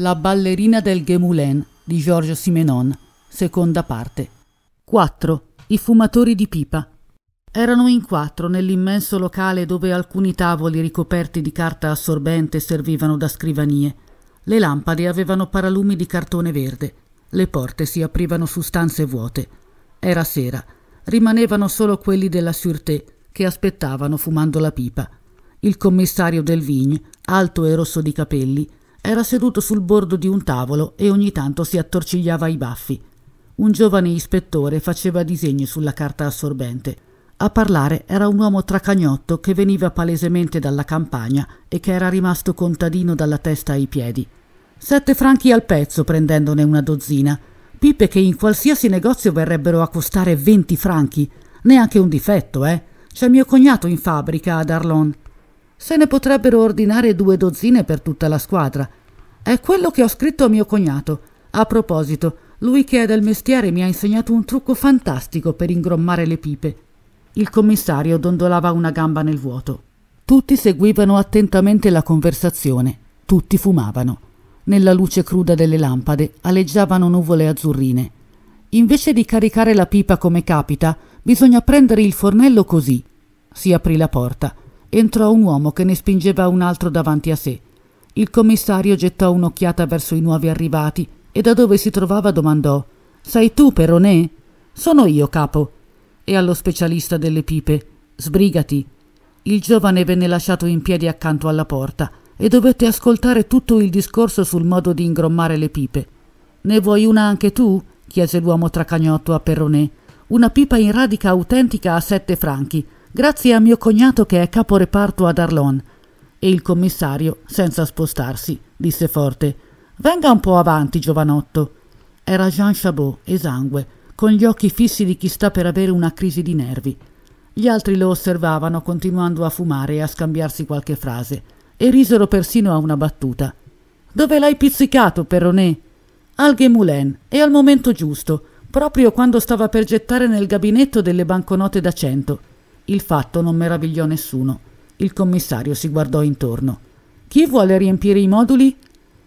La ballerina del Gemoulin di Georges Simenon, seconda parte. 4. I fumatori di pipa. Erano in quattro nell'immenso locale dove alcuni tavoli ricoperti di carta assorbente servivano da scrivanie. Le lampade avevano paralumi di cartone verde. Le porte si aprivano su stanze vuote. Era sera. Rimanevano solo quelli della Sûreté che aspettavano fumando la pipa. Il commissario del Vigne, alto e rosso di capelli, era seduto sul bordo di un tavolo e ogni tanto si attorcigliava i baffi. Un giovane ispettore faceva disegni sulla carta assorbente. A parlare era un uomo tracagnotto che veniva palesemente dalla campagna e che era rimasto contadino dalla testa ai piedi. Sette franchi al pezzo prendendone una dozzina. Pipe che in qualsiasi negozio verrebbero a costare venti franchi. Neanche un difetto, eh? C'è mio cognato in fabbrica ad Arlon. Se ne potrebbero ordinare due dozzine per tutta la squadra è quello che ho scritto a mio cognato. A proposito, lui che è del mestiere mi ha insegnato un trucco fantastico per ingrommare le pipe. Il commissario dondolava una gamba nel vuoto. Tutti seguivano attentamente la conversazione. Tutti fumavano. Nella luce cruda delle lampade aleggiavano nuvole azzurrine. Invece di caricare la pipa come capita, bisogna prendere il fornello così. Si aprì la porta. Entrò un uomo che ne spingeva un altro davanti a sé. Il commissario gettò un'occhiata verso i nuovi arrivati e da dove si trovava domandò Sei tu, Peronè? Sono io, capo. E allo specialista delle pipe Sbrigati. Il giovane venne lasciato in piedi accanto alla porta e dovette ascoltare tutto il discorso sul modo di ingrommare le pipe. Ne vuoi una anche tu? chiese l'uomo tracagnotto a Perronè. Una pipa in radica autentica a sette franchi, grazie a mio cognato che è capo reparto ad Arlon. E il commissario, senza spostarsi, disse forte Venga un po' avanti, giovanotto. Era Jean Chabot, esangue, con gli occhi fissi di chi sta per avere una crisi di nervi. Gli altri lo osservavano, continuando a fumare e a scambiarsi qualche frase, e risero persino a una battuta. Dove l'hai pizzicato, Perronè? Al Gemoulin, e al momento giusto, proprio quando stava per gettare nel gabinetto delle banconote da cento. Il fatto non meravigliò nessuno. Il commissario si guardò intorno. Chi vuole riempire i moduli?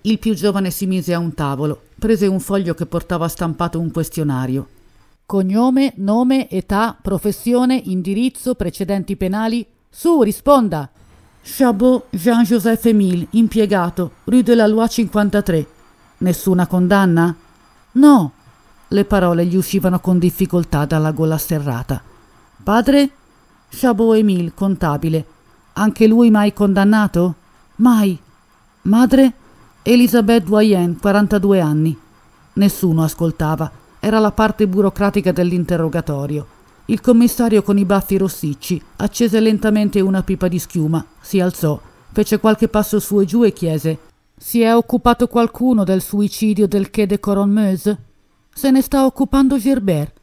Il più giovane si mise a un tavolo, prese un foglio che portava stampato un questionario. Cognome, nome, età, professione, indirizzo, precedenti penali. Su, risponda! Chabot Jean-Joseph Emile, impiegato, Rue de la Loi 53. Nessuna condanna? No. Le parole gli uscivano con difficoltà dalla gola serrata. Padre? Chabot Emile, contabile, anche lui mai condannato? Mai. Madre? Elisabeth Doyen, 42 anni. Nessuno ascoltava. Era la parte burocratica dell'interrogatorio. Il commissario con i baffi rossicci accese lentamente una pipa di schiuma, si alzò, fece qualche passo su e giù e chiese «Si è occupato qualcuno del suicidio del Quai de Coronmeuse?» «Se ne sta occupando Gerbert».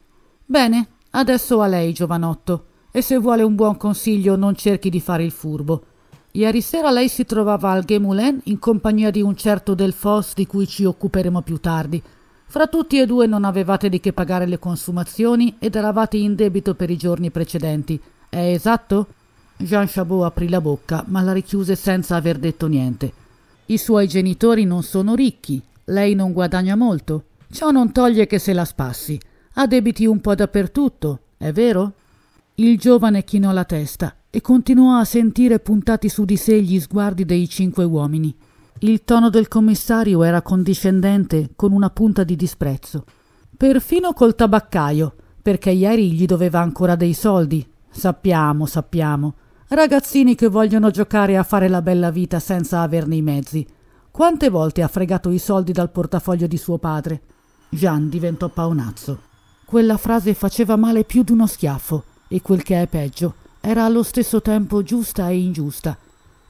«Bene, adesso a lei, giovanotto». E se vuole un buon consiglio non cerchi di fare il furbo. Ieri sera lei si trovava al Gemoulin in compagnia di un certo Delfos di cui ci occuperemo più tardi. Fra tutti e due non avevate di che pagare le consumazioni ed eravate in debito per i giorni precedenti. È esatto? Jean Chabot aprì la bocca, ma la richiuse senza aver detto niente. I suoi genitori non sono ricchi, lei non guadagna molto. Ciò non toglie che se la spassi. Ha debiti un po' dappertutto, è vero? Il giovane chinò la testa e continuò a sentire puntati su di sé gli sguardi dei cinque uomini. Il tono del commissario era condiscendente con una punta di disprezzo. Perfino col tabaccaio, perché ieri gli doveva ancora dei soldi. Sappiamo, sappiamo. Ragazzini che vogliono giocare a fare la bella vita senza averne i mezzi. Quante volte ha fregato i soldi dal portafoglio di suo padre? Gian diventò paonazzo. Quella frase faceva male più di uno schiaffo e quel che è peggio, era allo stesso tempo giusta e ingiusta.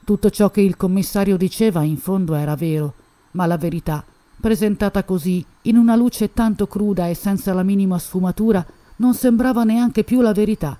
Tutto ciò che il commissario diceva in fondo era vero, ma la verità, presentata così, in una luce tanto cruda e senza la minima sfumatura, non sembrava neanche più la verità.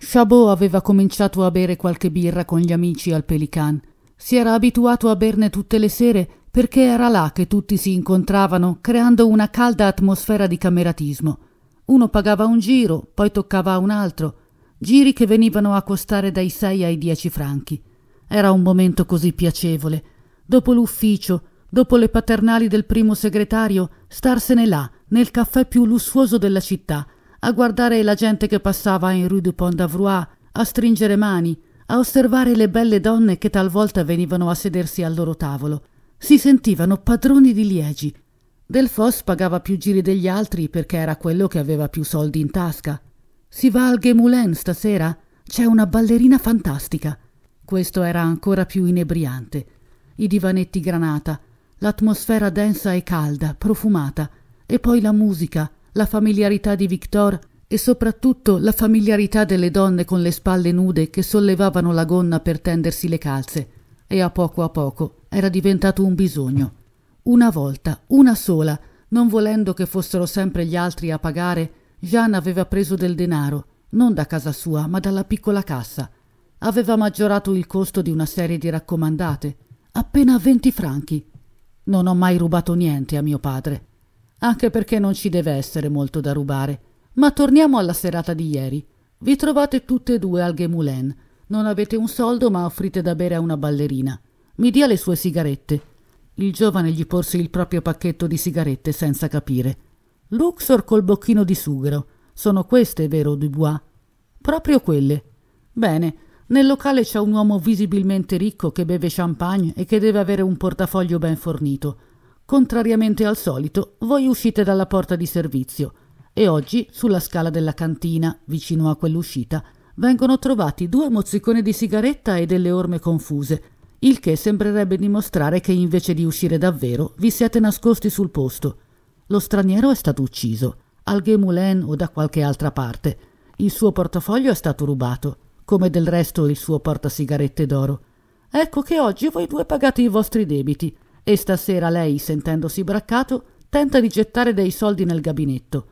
Chabot aveva cominciato a bere qualche birra con gli amici al Pelican. Si era abituato a berne tutte le sere perché era là che tutti si incontravano, creando una calda atmosfera di cameratismo. Uno pagava un giro, poi toccava a un altro, giri che venivano a costare dai sei ai dieci franchi. Era un momento così piacevole. Dopo l'ufficio, dopo le paternali del primo segretario, starsene là, nel caffè più lussuoso della città, a guardare la gente che passava in Rue du Pont d'Avrois, a stringere mani, a osservare le belle donne che talvolta venivano a sedersi al loro tavolo. Si sentivano padroni di liegi. Delfos pagava più giri degli altri perché era quello che aveva più soldi in tasca. Si va al Gemoulin stasera? C'è una ballerina fantastica. Questo era ancora più inebriante. I divanetti granata, l'atmosfera densa e calda, profumata, e poi la musica, la familiarità di Victor e soprattutto la familiarità delle donne con le spalle nude che sollevavano la gonna per tendersi le calze. E a poco a poco era diventato un bisogno. Una volta, una sola, non volendo che fossero sempre gli altri a pagare, Jan aveva preso del denaro, non da casa sua, ma dalla piccola cassa. Aveva maggiorato il costo di una serie di raccomandate, appena venti franchi. Non ho mai rubato niente a mio padre, anche perché non ci deve essere molto da rubare. Ma torniamo alla serata di ieri. Vi trovate tutte e due al Gemoulin. Non avete un soldo, ma offrite da bere a una ballerina. Mi dia le sue sigarette. Il giovane gli porse il proprio pacchetto di sigarette senza capire. Luxor col bocchino di sughero. Sono queste, vero, Dubois? Proprio quelle. Bene, nel locale c'è un uomo visibilmente ricco che beve champagne e che deve avere un portafoglio ben fornito. Contrariamente al solito, voi uscite dalla porta di servizio e oggi, sulla scala della cantina, vicino a quell'uscita, vengono trovati due mozziconi di sigaretta e delle orme confuse, il che sembrerebbe dimostrare che invece di uscire davvero vi siete nascosti sul posto. Lo straniero è stato ucciso, al Gay o da qualche altra parte. Il suo portafoglio è stato rubato, come del resto il suo portasigarette d'oro. Ecco che oggi voi due pagate i vostri debiti e stasera lei, sentendosi braccato, tenta di gettare dei soldi nel gabinetto.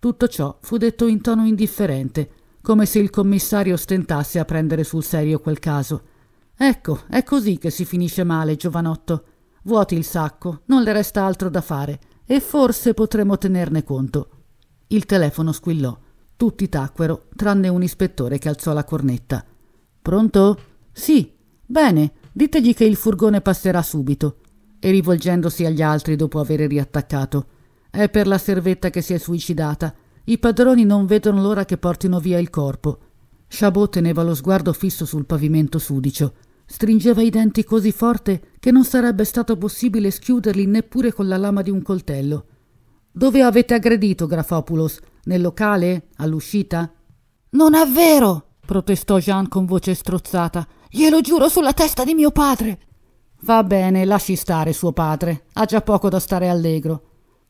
Tutto ciò fu detto in tono indifferente, come se il commissario stentasse a prendere sul serio quel caso. Ecco, è così che si finisce male, giovanotto. Vuoti il sacco, non le resta altro da fare e forse potremo tenerne conto. Il telefono squillò. Tutti tacquero, tranne un ispettore che alzò la cornetta. Pronto? Sì. Bene, ditegli che il furgone passerà subito. E rivolgendosi agli altri dopo aver riattaccato. È per la servetta che si è suicidata. I padroni non vedono l'ora che portino via il corpo. Chabot teneva lo sguardo fisso sul pavimento sudicio. Stringeva i denti così forte che non sarebbe stato possibile schiuderli neppure con la lama di un coltello. Dove avete aggredito Grafopulos? Nel locale? All'uscita? Non è vero! protestò Jean con voce strozzata. Glielo giuro sulla testa di mio padre! Va bene, lasci stare suo padre. Ha già poco da stare allegro.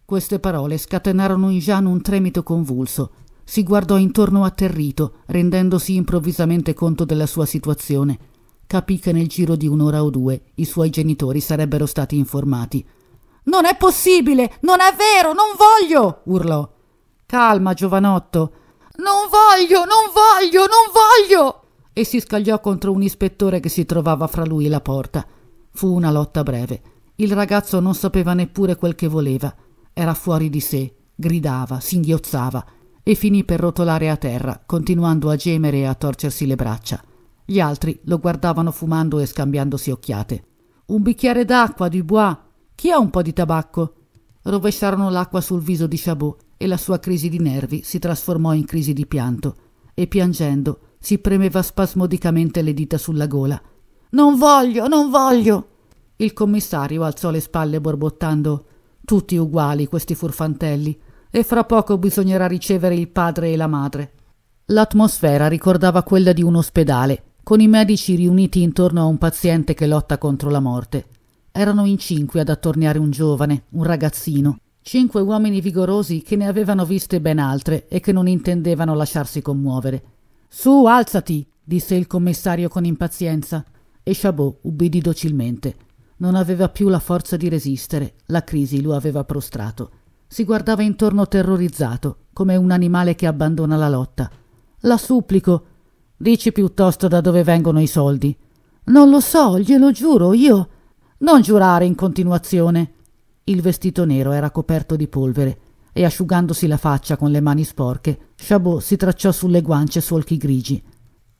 Queste parole scatenarono in Jean un tremito convulso. Si guardò intorno atterrito, rendendosi improvvisamente conto della sua situazione capì che nel giro di un'ora o due i suoi genitori sarebbero stati informati. Non è possibile! Non è vero! Non voglio! urlò. Calma, giovanotto. Non voglio! Non voglio! Non voglio! E si scagliò contro un ispettore che si trovava fra lui e la porta. Fu una lotta breve. Il ragazzo non sapeva neppure quel che voleva. Era fuori di sé, gridava, singhiozzava e finì per rotolare a terra, continuando a gemere e a torcersi le braccia. Gli altri lo guardavano fumando e scambiandosi occhiate. Un bicchiere d'acqua, Dubois. Chi ha un po' di tabacco? Rovesciarono l'acqua sul viso di Chabot e la sua crisi di nervi si trasformò in crisi di pianto e piangendo si premeva spasmodicamente le dita sulla gola. Non voglio, non voglio. Il commissario alzò le spalle borbottando tutti uguali questi furfantelli e fra poco bisognerà ricevere il padre e la madre. L'atmosfera ricordava quella di un ospedale con i medici riuniti intorno a un paziente che lotta contro la morte. Erano in cinque ad attorniare un giovane, un ragazzino, cinque uomini vigorosi che ne avevano viste ben altre e che non intendevano lasciarsi commuovere. Su, alzati, disse il commissario con impazienza, e Chabot ubbidì docilmente. Non aveva più la forza di resistere, la crisi lo aveva prostrato. Si guardava intorno terrorizzato, come un animale che abbandona la lotta. La supplico, Dici piuttosto da dove vengono i soldi. Non lo so, glielo giuro, io. Non giurare in continuazione. Il vestito nero era coperto di polvere e asciugandosi la faccia con le mani sporche, Chabot si tracciò sulle guance solchi grigi.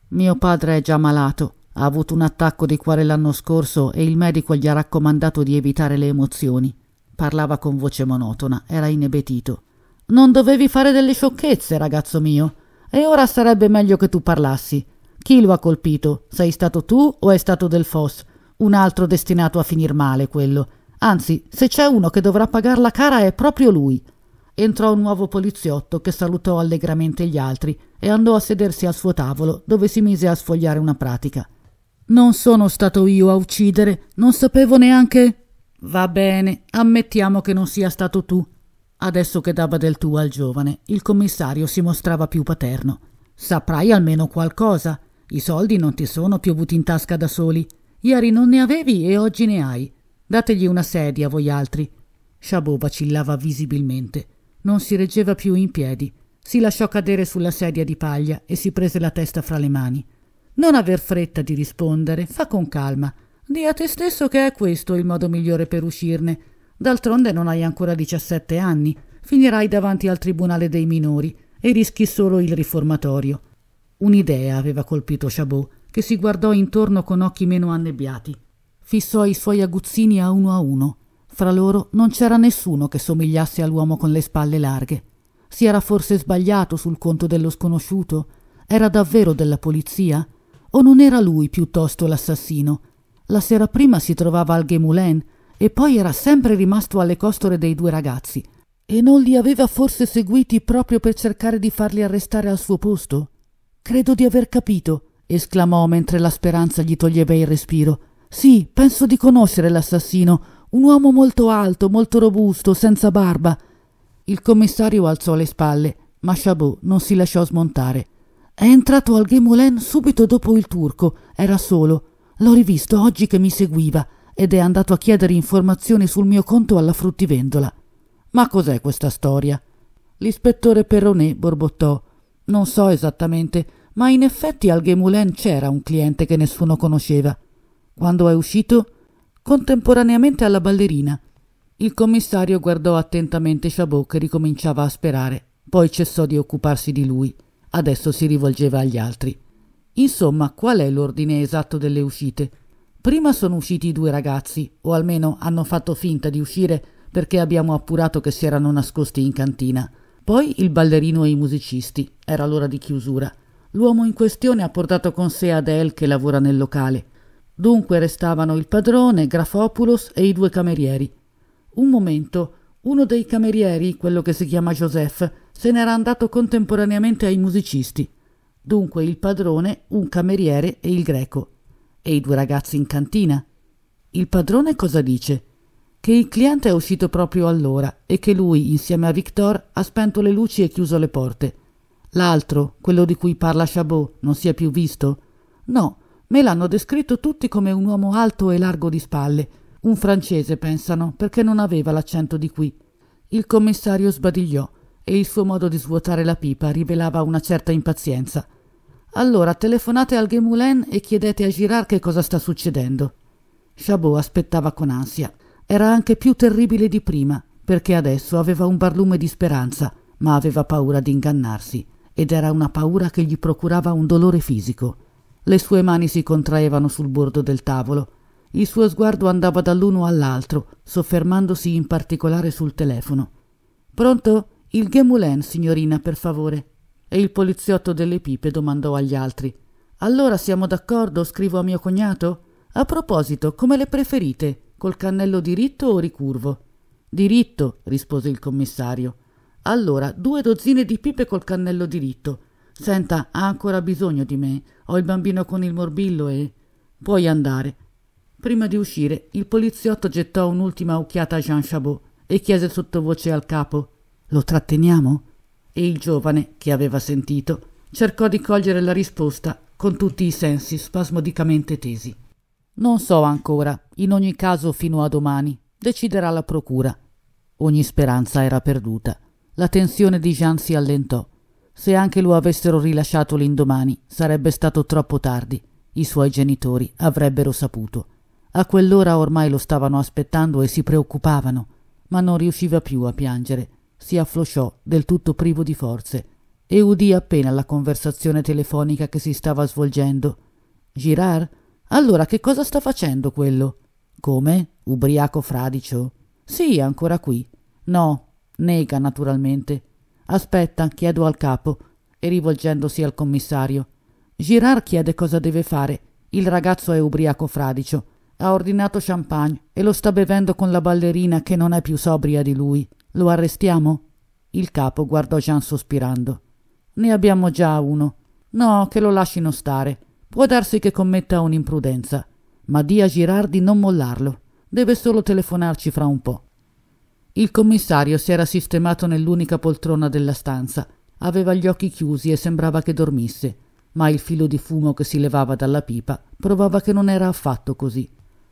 Mio padre è già malato, ha avuto un attacco di cuore l'anno scorso e il medico gli ha raccomandato di evitare le emozioni. Parlava con voce monotona, era inebetito. Non dovevi fare delle sciocchezze, ragazzo mio. E ora sarebbe meglio che tu parlassi. Chi lo ha colpito? Sei stato tu o è stato Del Fos? Un altro destinato a finir male, quello. Anzi, se c'è uno che dovrà pagarla cara è proprio lui. Entrò un nuovo poliziotto che salutò allegramente gli altri e andò a sedersi al suo tavolo, dove si mise a sfogliare una pratica. Non sono stato io a uccidere, non sapevo neanche. Va bene, ammettiamo che non sia stato tu. Adesso che dava del tu al giovane, il commissario si mostrava più paterno. Saprai almeno qualcosa. I soldi non ti sono piovuti in tasca da soli. Ieri non ne avevi e oggi ne hai. Dategli una sedia, voi altri. Chabot vacillava visibilmente. Non si reggeva più in piedi. Si lasciò cadere sulla sedia di paglia e si prese la testa fra le mani. Non aver fretta di rispondere, fa con calma. Di a te stesso che è questo il modo migliore per uscirne D'altronde non hai ancora 17 anni, finirai davanti al tribunale dei minori e rischi solo il riformatorio. Un'idea aveva colpito Chabot, che si guardò intorno con occhi meno annebbiati. Fissò i suoi aguzzini a uno a uno. Fra loro non c'era nessuno che somigliasse all'uomo con le spalle larghe. Si era forse sbagliato sul conto dello sconosciuto? Era davvero della polizia? O non era lui piuttosto l'assassino? La sera prima si trovava al Gemoulin e poi era sempre rimasto alle costole dei due ragazzi. E non li aveva forse seguiti proprio per cercare di farli arrestare al suo posto? Credo di aver capito, esclamò mentre la speranza gli toglieva il respiro. Sì, penso di conoscere l'assassino, un uomo molto alto, molto robusto, senza barba. Il commissario alzò le spalle, ma Chabot non si lasciò smontare. È entrato al Gemoulin subito dopo il turco, era solo. L'ho rivisto oggi che mi seguiva ed è andato a chiedere informazioni sul mio conto alla fruttivendola. Ma cos'è questa storia? L'ispettore Perronet borbottò. Non so esattamente, ma in effetti al Gemoulin c'era un cliente che nessuno conosceva. Quando è uscito? Contemporaneamente alla ballerina. Il commissario guardò attentamente Chabot che ricominciava a sperare, poi cessò di occuparsi di lui. Adesso si rivolgeva agli altri. Insomma, qual è l'ordine esatto delle uscite? Prima sono usciti i due ragazzi, o almeno hanno fatto finta di uscire perché abbiamo appurato che si erano nascosti in cantina. Poi il ballerino e i musicisti. Era l'ora di chiusura. L'uomo in questione ha portato con sé Adele che lavora nel locale. Dunque restavano il padrone, Grafopulos e i due camerieri. Un momento, uno dei camerieri, quello che si chiama Joseph, se n'era andato contemporaneamente ai musicisti. Dunque il padrone, un cameriere e il greco e i due ragazzi in cantina. Il padrone cosa dice? Che il cliente è uscito proprio allora e che lui, insieme a Victor, ha spento le luci e chiuso le porte. L'altro, quello di cui parla Chabot, non si è più visto? No, me l'hanno descritto tutti come un uomo alto e largo di spalle. Un francese, pensano, perché non aveva l'accento di qui. Il commissario sbadigliò e il suo modo di svuotare la pipa rivelava una certa impazienza. Allora telefonate al Gemoulin e chiedete a Girard che cosa sta succedendo. Chabot aspettava con ansia. Era anche più terribile di prima, perché adesso aveva un barlume di speranza, ma aveva paura di ingannarsi, ed era una paura che gli procurava un dolore fisico. Le sue mani si contraevano sul bordo del tavolo. Il suo sguardo andava dall'uno all'altro, soffermandosi in particolare sul telefono. Pronto? Il Gemoulin, signorina, per favore e il poliziotto delle pipe domandò agli altri Allora siamo d'accordo, scrivo a mio cognato? A proposito, come le preferite? Col cannello diritto o ricurvo? Diritto, rispose il commissario. Allora, due dozzine di pipe col cannello diritto. Senta, ha ancora bisogno di me. Ho il bambino con il morbillo e... Puoi andare. Prima di uscire, il poliziotto gettò un'ultima occhiata a Jean Chabot e chiese sottovoce al capo Lo tratteniamo? e il giovane, che aveva sentito, cercò di cogliere la risposta con tutti i sensi spasmodicamente tesi. Non so ancora, in ogni caso fino a domani, deciderà la procura. Ogni speranza era perduta. La tensione di Jean si allentò. Se anche lo avessero rilasciato l'indomani, sarebbe stato troppo tardi. I suoi genitori avrebbero saputo. A quell'ora ormai lo stavano aspettando e si preoccupavano, ma non riusciva più a piangere si afflosciò del tutto privo di forze e udì appena la conversazione telefonica che si stava svolgendo. Girard? Allora che cosa sta facendo quello? Come? Ubriaco fradicio? Sì, ancora qui. No, nega naturalmente. Aspetta, chiedo al capo. E rivolgendosi al commissario. Girard chiede cosa deve fare. Il ragazzo è ubriaco fradicio. Ha ordinato champagne e lo sta bevendo con la ballerina che non è più sobria di lui. Lo arrestiamo? Il capo guardò Jean sospirando. Ne abbiamo già uno. No, che lo lascino stare. Può darsi che commetta un'imprudenza. Ma dia a Girardi non mollarlo. Deve solo telefonarci fra un po'. Il commissario si era sistemato nell'unica poltrona della stanza. Aveva gli occhi chiusi e sembrava che dormisse, ma il filo di fumo che si levava dalla pipa provava che non era affatto così.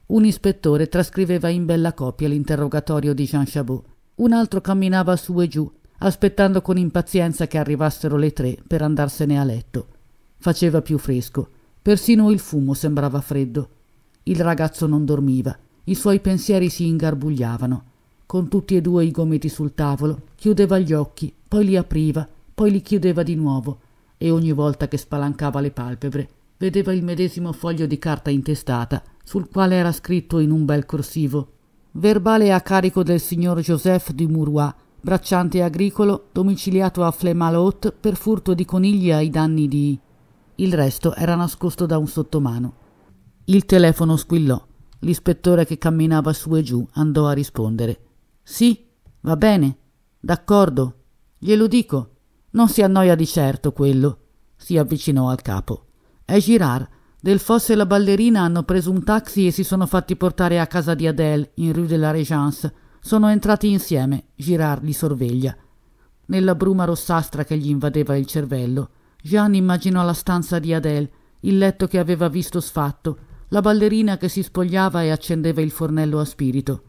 Un ispettore trascriveva in bella copia l'interrogatorio di Jean Chabot un altro camminava su e giù, aspettando con impazienza che arrivassero le tre per andarsene a letto. Faceva più fresco, persino il fumo sembrava freddo. Il ragazzo non dormiva, i suoi pensieri si ingarbugliavano. Con tutti e due i gomiti sul tavolo, chiudeva gli occhi, poi li apriva, poi li chiudeva di nuovo, e ogni volta che spalancava le palpebre vedeva il medesimo foglio di carta intestata sul quale era scritto in un bel corsivo Verbale a carico del signor Joseph du Mourois, bracciante agricolo, domiciliato a Flemalot per furto di conigli ai danni di... Il resto era nascosto da un sottomano. Il telefono squillò. L'ispettore che camminava su e giù andò a rispondere. Sì, va bene, d'accordo, glielo dico. Non si annoia di certo quello. Si avvicinò al capo. È Girard del Fosse e la ballerina hanno preso un taxi e si sono fatti portare a casa di Adele, in Rue de la Régence. Sono entrati insieme. Girard li sorveglia. Nella bruma rossastra che gli invadeva il cervello, Jean immaginò la stanza di Adele, il letto che aveva visto sfatto, la ballerina che si spogliava e accendeva il fornello a spirito.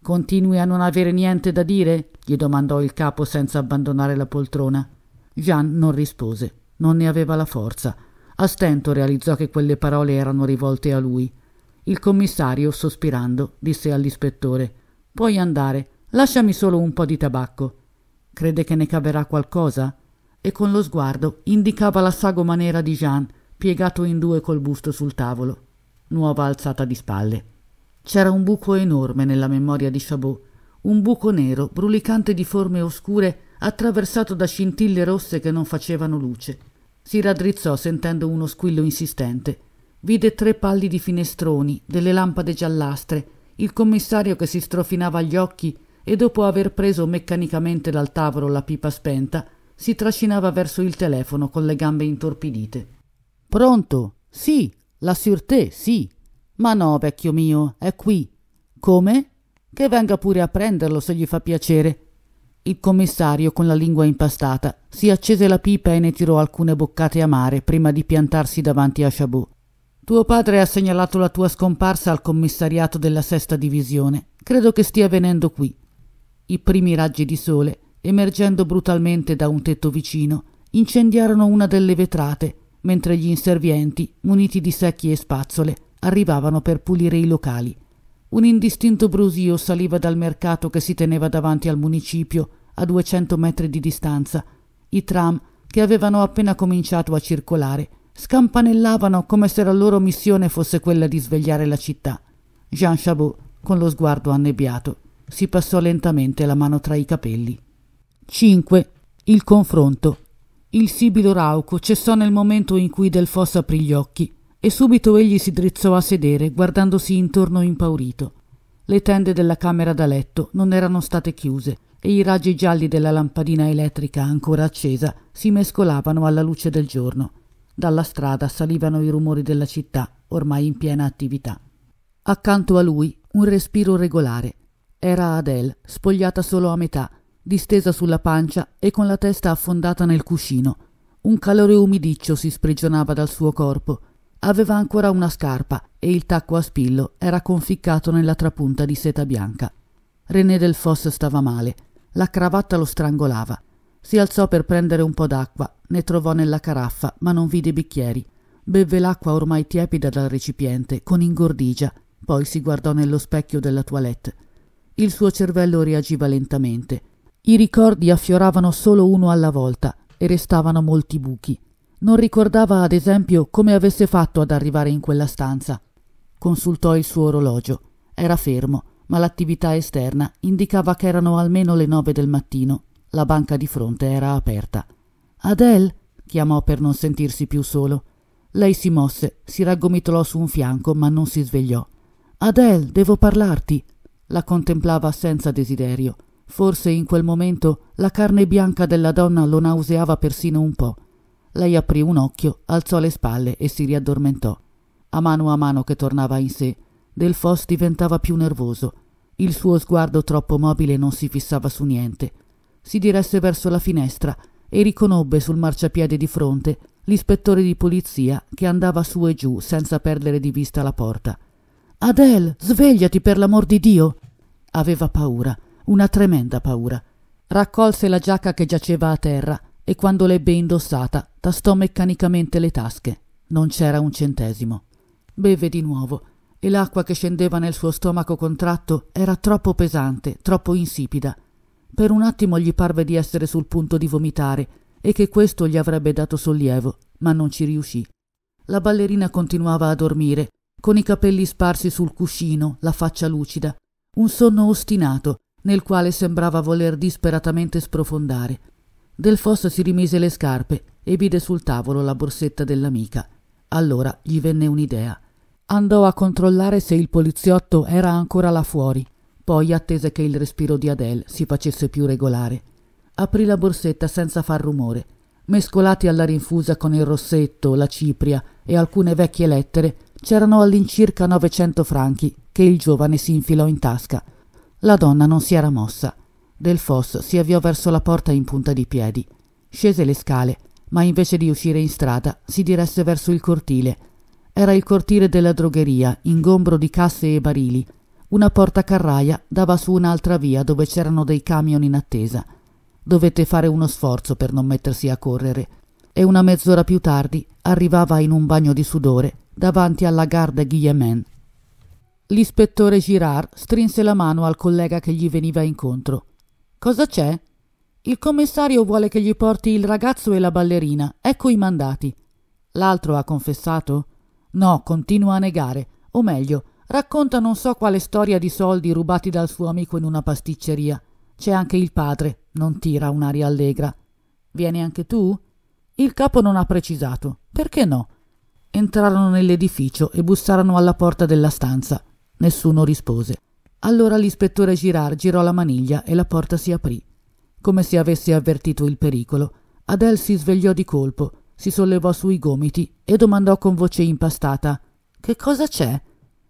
Continui a non avere niente da dire? gli domandò il capo senza abbandonare la poltrona. Jean non rispose, non ne aveva la forza. A stento realizzò che quelle parole erano rivolte a lui. Il commissario, sospirando, disse all'ispettore Puoi andare, lasciami solo un po' di tabacco. Crede che ne caverà qualcosa? E con lo sguardo indicava la sagoma nera di Jean, piegato in due col busto sul tavolo. Nuova alzata di spalle. C'era un buco enorme nella memoria di Chabot, un buco nero, brulicante di forme oscure, attraversato da scintille rosse che non facevano luce. Si raddrizzò sentendo uno squillo insistente. Vide tre pallidi finestroni, delle lampade giallastre, il commissario che si strofinava gli occhi e dopo aver preso meccanicamente dal tavolo la pipa spenta, si trascinava verso il telefono con le gambe intorpidite. Pronto? Sì, la sûreté, sì. Ma no, vecchio mio, è qui. Come? Che venga pure a prenderlo se gli fa piacere. Il commissario, con la lingua impastata, si accese la pipa e ne tirò alcune boccate amare prima di piantarsi davanti a Chabot. Tuo padre ha segnalato la tua scomparsa al commissariato della sesta divisione. Credo che stia venendo qui. I primi raggi di sole, emergendo brutalmente da un tetto vicino, incendiarono una delle vetrate, mentre gli inservienti, muniti di secchi e spazzole, arrivavano per pulire i locali. Un indistinto brusio saliva dal mercato che si teneva davanti al municipio, a 200 metri di distanza. I tram, che avevano appena cominciato a circolare, scampanellavano come se la loro missione fosse quella di svegliare la città. Jean Chabot, con lo sguardo annebbiato, si passò lentamente la mano tra i capelli. 5. Il confronto. Il sibilo rauco cessò nel momento in cui Delfos aprì gli occhi e subito egli si drizzò a sedere, guardandosi intorno impaurito. Le tende della camera da letto non erano state chiuse e i raggi gialli della lampadina elettrica ancora accesa si mescolavano alla luce del giorno. Dalla strada salivano i rumori della città, ormai in piena attività. Accanto a lui un respiro regolare. Era Adele, spogliata solo a metà, distesa sulla pancia e con la testa affondata nel cuscino. Un calore umidiccio si sprigionava dal suo corpo aveva ancora una scarpa e il tacco a spillo era conficcato nella trapunta di seta bianca. René del Fosse stava male, la cravatta lo strangolava. Si alzò per prendere un po' d'acqua, ne trovò nella caraffa, ma non vide i bicchieri. Bevve l'acqua ormai tiepida dal recipiente, con ingordigia, poi si guardò nello specchio della toilette. Il suo cervello reagiva lentamente. I ricordi affioravano solo uno alla volta e restavano molti buchi. Non ricordava, ad esempio, come avesse fatto ad arrivare in quella stanza. Consultò il suo orologio. Era fermo, ma l'attività esterna indicava che erano almeno le nove del mattino. La banca di fronte era aperta. Adele chiamò per non sentirsi più solo. Lei si mosse, si raggomitolò su un fianco, ma non si svegliò. Adele, devo parlarti. La contemplava senza desiderio. Forse in quel momento la carne bianca della donna lo nauseava persino un po'. Lei aprì un occhio, alzò le spalle e si riaddormentò. A mano a mano che tornava in sé, Delfos diventava più nervoso. Il suo sguardo troppo mobile non si fissava su niente. Si diresse verso la finestra e riconobbe sul marciapiede di fronte l'ispettore di polizia che andava su e giù senza perdere di vista la porta. Adele, svegliati per l'amor di Dio! Aveva paura, una tremenda paura. Raccolse la giacca che giaceva a terra e quando l'ebbe indossata tastò meccanicamente le tasche. Non c'era un centesimo. Beve di nuovo e l'acqua che scendeva nel suo stomaco contratto era troppo pesante, troppo insipida. Per un attimo gli parve di essere sul punto di vomitare e che questo gli avrebbe dato sollievo, ma non ci riuscì. La ballerina continuava a dormire, con i capelli sparsi sul cuscino, la faccia lucida, un sonno ostinato nel quale sembrava voler disperatamente sprofondare. Del Fosso si rimise le scarpe e vide sul tavolo la borsetta dell'amica. Allora gli venne un'idea. Andò a controllare se il poliziotto era ancora là fuori, poi attese che il respiro di Adele si facesse più regolare. Aprì la borsetta senza far rumore. Mescolati alla rinfusa con il rossetto, la cipria e alcune vecchie lettere, c'erano all'incirca novecento franchi che il giovane si infilò in tasca. La donna non si era mossa. Del Fosso si avviò verso la porta in punta di piedi. Scese le scale, ma invece di uscire in strada si diresse verso il cortile. Era il cortile della drogheria, ingombro di casse e barili. Una porta carraia dava su un'altra via dove c'erano dei camion in attesa. Dovette fare uno sforzo per non mettersi a correre. E una mezz'ora più tardi arrivava in un bagno di sudore davanti alla Garde Guillemin. L'ispettore Girard strinse la mano al collega che gli veniva incontro. Cosa c'è? Il commissario vuole che gli porti il ragazzo e la ballerina. Ecco i mandati. L'altro ha confessato? No, continua a negare. O meglio, racconta non so quale storia di soldi rubati dal suo amico in una pasticceria. C'è anche il padre, non tira un'aria allegra. Vieni anche tu? Il capo non ha precisato. Perché no? Entrarono nell'edificio e bussarono alla porta della stanza. Nessuno rispose. Allora l'ispettore Girard girò la maniglia e la porta si aprì. Come se avesse avvertito il pericolo, Adele si svegliò di colpo, si sollevò sui gomiti e domandò con voce impastata Che cosa c'è?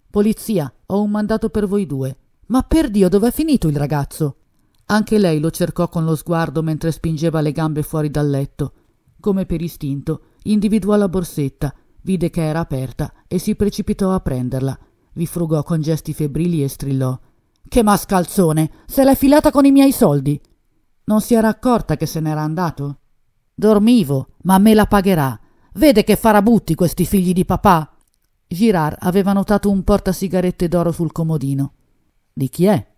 Polizia, ho un mandato per voi due. Ma per Dio, dov'è finito il ragazzo? Anche lei lo cercò con lo sguardo mentre spingeva le gambe fuori dal letto. Come per istinto, individuò la borsetta, vide che era aperta e si precipitò a prenderla vi frugò con gesti febbrili e strillò. Che mascalzone! Se l'è filata con i miei soldi! Non si era accorta che se n'era andato? Dormivo, ma me la pagherà. Vede che farabutti questi figli di papà! Girard aveva notato un portasigarette d'oro sul comodino. Di chi è?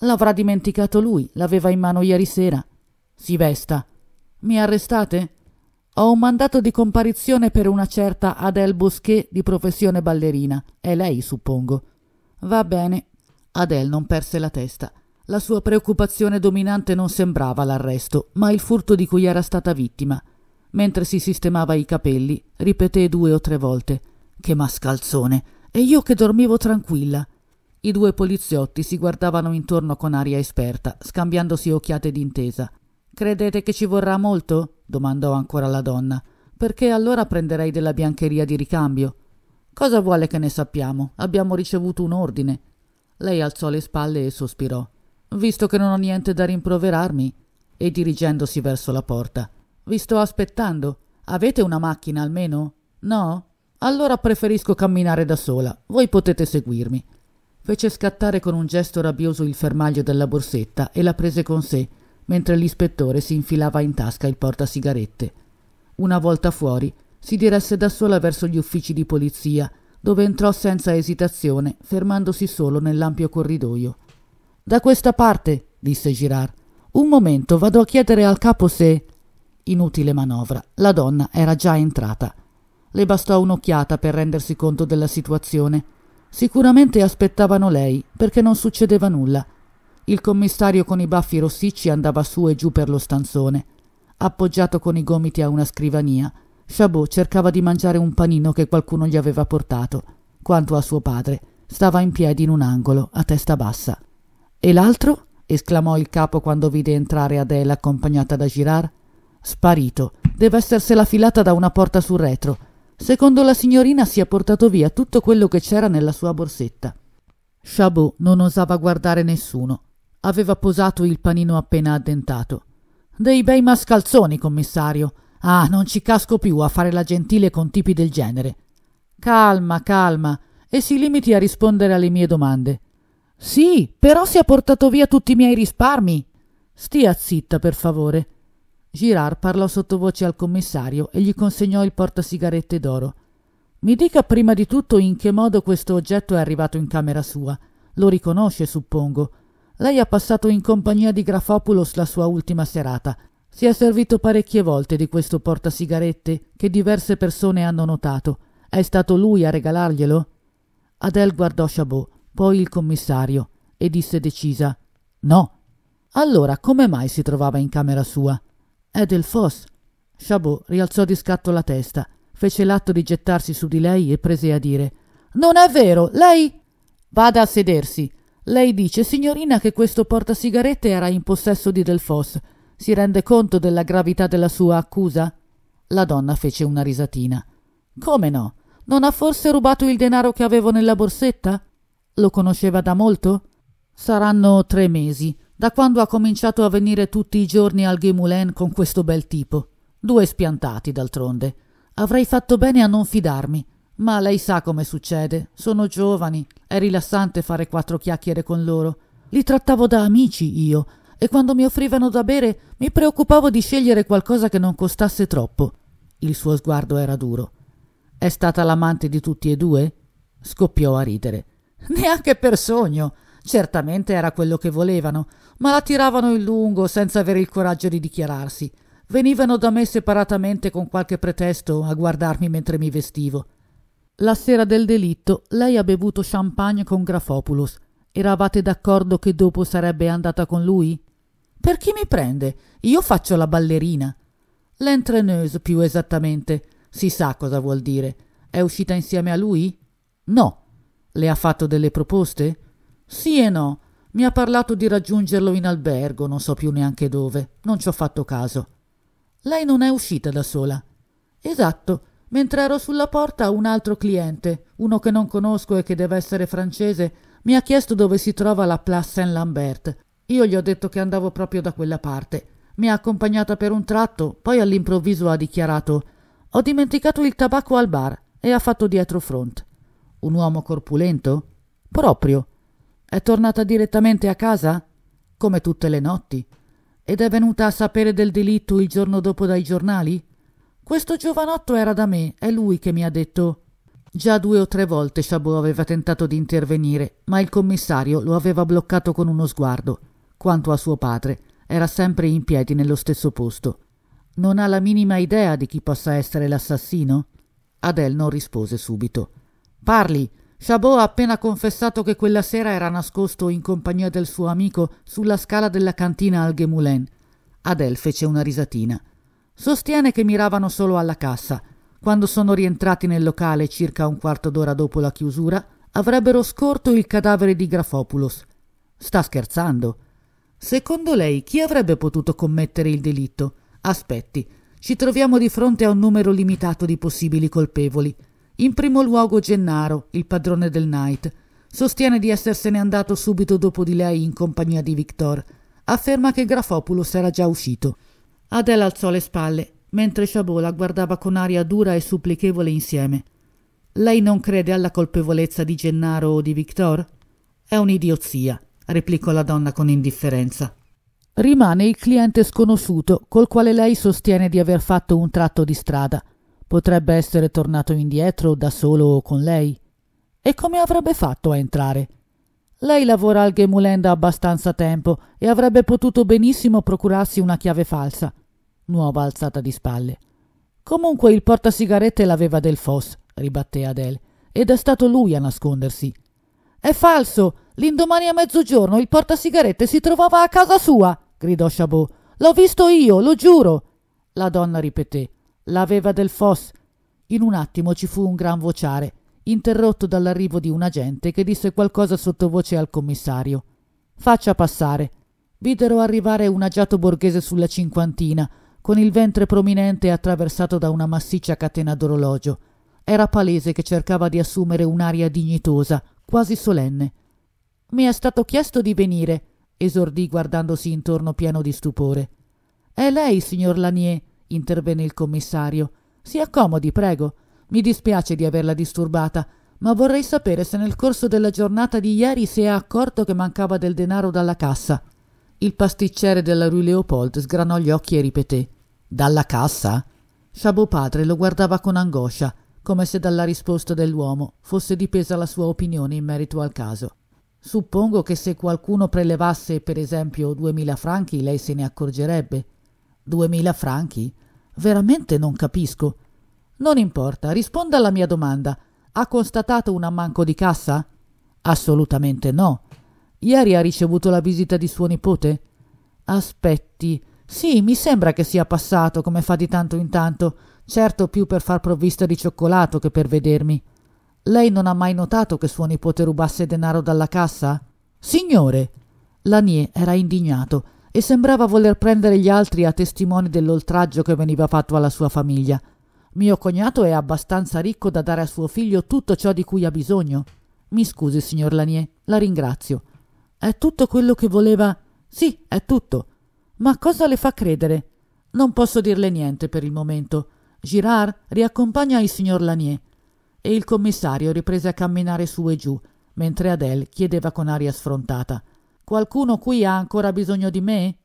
L'avrà dimenticato lui, l'aveva in mano ieri sera. Si vesta. Mi arrestate? Ho un mandato di comparizione per una certa Adele Bosquet di professione ballerina. È lei, suppongo. Va bene. Adele non perse la testa. La sua preoccupazione dominante non sembrava l'arresto, ma il furto di cui era stata vittima. Mentre si sistemava i capelli, ripeté due o tre volte: Che mascalzone! E io che dormivo tranquilla. I due poliziotti si guardavano intorno con aria esperta, scambiandosi occhiate d'intesa. Credete che ci vorrà molto? domandò ancora la donna. Perché allora prenderei della biancheria di ricambio. Cosa vuole che ne sappiamo? Abbiamo ricevuto un ordine. Lei alzò le spalle e sospirò. Visto che non ho niente da rimproverarmi. E dirigendosi verso la porta. Vi sto aspettando. Avete una macchina almeno? No? Allora preferisco camminare da sola. Voi potete seguirmi. Fece scattare con un gesto rabbioso il fermaglio della borsetta e la prese con sé mentre l'ispettore si infilava in tasca il portasigarette. Una volta fuori, si diresse da sola verso gli uffici di polizia, dove entrò senza esitazione, fermandosi solo nell'ampio corridoio. Da questa parte, disse Girard. Un momento, vado a chiedere al capo se. Inutile manovra, la donna era già entrata. Le bastò un'occhiata per rendersi conto della situazione. Sicuramente aspettavano lei, perché non succedeva nulla. Il commissario con i baffi rossicci andava su e giù per lo stanzone. Appoggiato con i gomiti a una scrivania, Chabot cercava di mangiare un panino che qualcuno gli aveva portato. Quanto a suo padre, stava in piedi in un angolo, a testa bassa. E l'altro? esclamò il capo quando vide entrare Adele accompagnata da Girard. Sparito. Deve essersela filata da una porta sul retro. Secondo la signorina si è portato via tutto quello che c'era nella sua borsetta. Chabot non osava guardare nessuno aveva posato il panino appena addentato. Dei bei mascalzoni, commissario. Ah, non ci casco più a fare la gentile con tipi del genere. Calma, calma, e si limiti a rispondere alle mie domande. Sì, però si è portato via tutti i miei risparmi. Stia zitta, per favore. Girard parlò sottovoce al commissario e gli consegnò il portasigarette d'oro. Mi dica prima di tutto in che modo questo oggetto è arrivato in camera sua. Lo riconosce, suppongo. Lei ha passato in compagnia di Grafopulos la sua ultima serata. Si è servito parecchie volte di questo portasigarette che diverse persone hanno notato. È stato lui a regalarglielo? Adele guardò Chabot, poi il commissario, e disse decisa: No. Allora, come mai si trovava in camera sua? È del Delfos. Chabot rialzò di scatto la testa, fece l'atto di gettarsi su di lei e prese a dire: Non è vero, lei. Vada a sedersi, lei dice, signorina, che questo portasigarette era in possesso di Delfos. Si rende conto della gravità della sua accusa? La donna fece una risatina. Come no? Non ha forse rubato il denaro che avevo nella borsetta? Lo conosceva da molto? Saranno tre mesi, da quando ha cominciato a venire tutti i giorni al Gemoulin con questo bel tipo. Due spiantati, d'altronde. Avrei fatto bene a non fidarmi. Ma lei sa come succede. Sono giovani. È rilassante fare quattro chiacchiere con loro. Li trattavo da amici io, e quando mi offrivano da bere mi preoccupavo di scegliere qualcosa che non costasse troppo. Il suo sguardo era duro. È stata l'amante di tutti e due? Scoppiò a ridere. Neanche per sogno. Certamente era quello che volevano, ma la tiravano in lungo senza avere il coraggio di dichiararsi. Venivano da me separatamente con qualche pretesto a guardarmi mentre mi vestivo. La sera del delitto lei ha bevuto champagne con Grafopoulos. Eravate d'accordo che dopo sarebbe andata con lui? Per chi mi prende? Io faccio la ballerina. L'entraîneuse, più esattamente. Si sa cosa vuol dire. È uscita insieme a lui? No. Le ha fatto delle proposte? Sì e no. Mi ha parlato di raggiungerlo in albergo, non so più neanche dove. Non ci ho fatto caso. Lei non è uscita da sola. Esatto. Mentre ero sulla porta, un altro cliente, uno che non conosco e che deve essere francese, mi ha chiesto dove si trova la Place Saint-Lambert. Io gli ho detto che andavo proprio da quella parte. Mi ha accompagnata per un tratto, poi all'improvviso ha dichiarato Ho dimenticato il tabacco al bar e ha fatto dietro front. Un uomo corpulento? Proprio. È tornata direttamente a casa? Come tutte le notti. Ed è venuta a sapere del delitto il giorno dopo dai giornali? Questo giovanotto era da me, è lui che mi ha detto. Già due o tre volte Chabot aveva tentato di intervenire, ma il commissario lo aveva bloccato con uno sguardo. Quanto a suo padre, era sempre in piedi nello stesso posto. Non ha la minima idea di chi possa essere l'assassino? Adele non rispose subito. Parli. Chabot ha appena confessato che quella sera era nascosto in compagnia del suo amico sulla scala della cantina al Gemoulin. Adele fece una risatina. Sostiene che miravano solo alla cassa. Quando sono rientrati nel locale circa un quarto d'ora dopo la chiusura, avrebbero scorto il cadavere di Grafopoulos. Sta scherzando. Secondo lei chi avrebbe potuto commettere il delitto? Aspetti, ci troviamo di fronte a un numero limitato di possibili colpevoli. In primo luogo Gennaro, il padrone del Knight. Sostiene di essersene andato subito dopo di lei in compagnia di Victor. Afferma che Grafopoulos era già uscito. Adele alzò le spalle, mentre Chabot la guardava con aria dura e supplichevole insieme. Lei non crede alla colpevolezza di Gennaro o di Victor? È un'idiozia, replicò la donna con indifferenza. Rimane il cliente sconosciuto col quale lei sostiene di aver fatto un tratto di strada. Potrebbe essere tornato indietro da solo o con lei. E come avrebbe fatto a entrare? Lei lavora al Gemulen da abbastanza tempo e avrebbe potuto benissimo procurarsi una chiave falsa. Nuova alzata di spalle. Comunque il portasigarette l'aveva del Foss, ribatté Adele, ed è stato lui a nascondersi. È falso! L'indomani a mezzogiorno il portasigarette si trovava a casa sua! gridò Chabot. L'ho visto io, lo giuro! La donna ripeté. L'aveva del Foss. In un attimo ci fu un gran vociare interrotto dall'arrivo di un agente che disse qualcosa sottovoce al commissario. Faccia passare. Videro arrivare un agiato borghese sulla cinquantina, con il ventre prominente attraversato da una massiccia catena d'orologio. Era palese che cercava di assumere un'aria dignitosa, quasi solenne. Mi è stato chiesto di venire, esordì guardandosi intorno pieno di stupore. È lei, signor Lanier, intervenne il commissario. Si accomodi, prego. Mi dispiace di averla disturbata, ma vorrei sapere se nel corso della giornata di ieri si è accorto che mancava del denaro dalla cassa. Il pasticciere della Rue Leopold sgranò gli occhi e ripeté: Dalla cassa? Chabot padre lo guardava con angoscia, come se dalla risposta dell'uomo fosse dipesa la sua opinione in merito al caso. Suppongo che se qualcuno prelevasse, per esempio, duemila franchi, lei se ne accorgerebbe. Duemila franchi? Veramente non capisco. Non importa, risponda alla mia domanda. Ha constatato un ammanco di cassa? Assolutamente no. Ieri ha ricevuto la visita di suo nipote? Aspetti. Sì, mi sembra che sia passato, come fa di tanto in tanto, certo più per far provvista di cioccolato che per vedermi. Lei non ha mai notato che suo nipote rubasse denaro dalla cassa? Signore! Lanier era indignato e sembrava voler prendere gli altri a testimoni dell'oltraggio che veniva fatto alla sua famiglia. Mio cognato è abbastanza ricco da dare a suo figlio tutto ciò di cui ha bisogno. Mi scusi, signor Lanier, la ringrazio. È tutto quello che voleva. Sì, è tutto. Ma cosa le fa credere? Non posso dirle niente per il momento. Girard riaccompagna il signor Lanier. E il commissario riprese a camminare su e giù, mentre Adele chiedeva con aria sfrontata: Qualcuno qui ha ancora bisogno di me?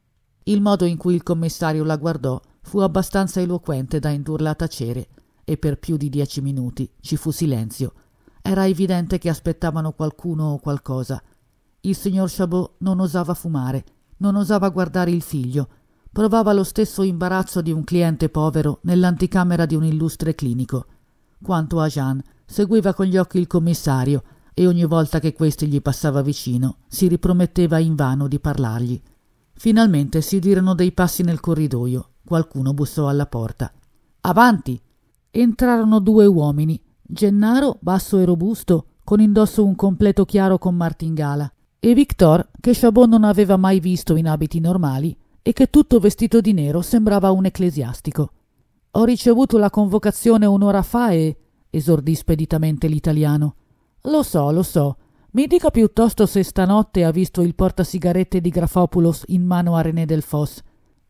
Il modo in cui il commissario la guardò Fu abbastanza eloquente da indurla a tacere, e per più di dieci minuti ci fu silenzio. Era evidente che aspettavano qualcuno o qualcosa. Il signor Chabot non osava fumare, non osava guardare il figlio, provava lo stesso imbarazzo di un cliente povero nell'anticamera di un illustre clinico. Quanto a Jean, seguiva con gli occhi il commissario e ogni volta che questi gli passava vicino si riprometteva invano di parlargli. Finalmente si udirono dei passi nel corridoio Qualcuno bussò alla porta. Avanti! Entrarono due uomini. Gennaro, basso e robusto, con indosso un completo chiaro con martingala, e Victor, che Chabot non aveva mai visto in abiti normali e che tutto vestito di nero sembrava un ecclesiastico. Ho ricevuto la convocazione un'ora fa e esordì speditamente l'italiano. Lo so, lo so. Mi dica piuttosto se stanotte ha visto il portasigarette di Grafopulos in mano a René Delfos.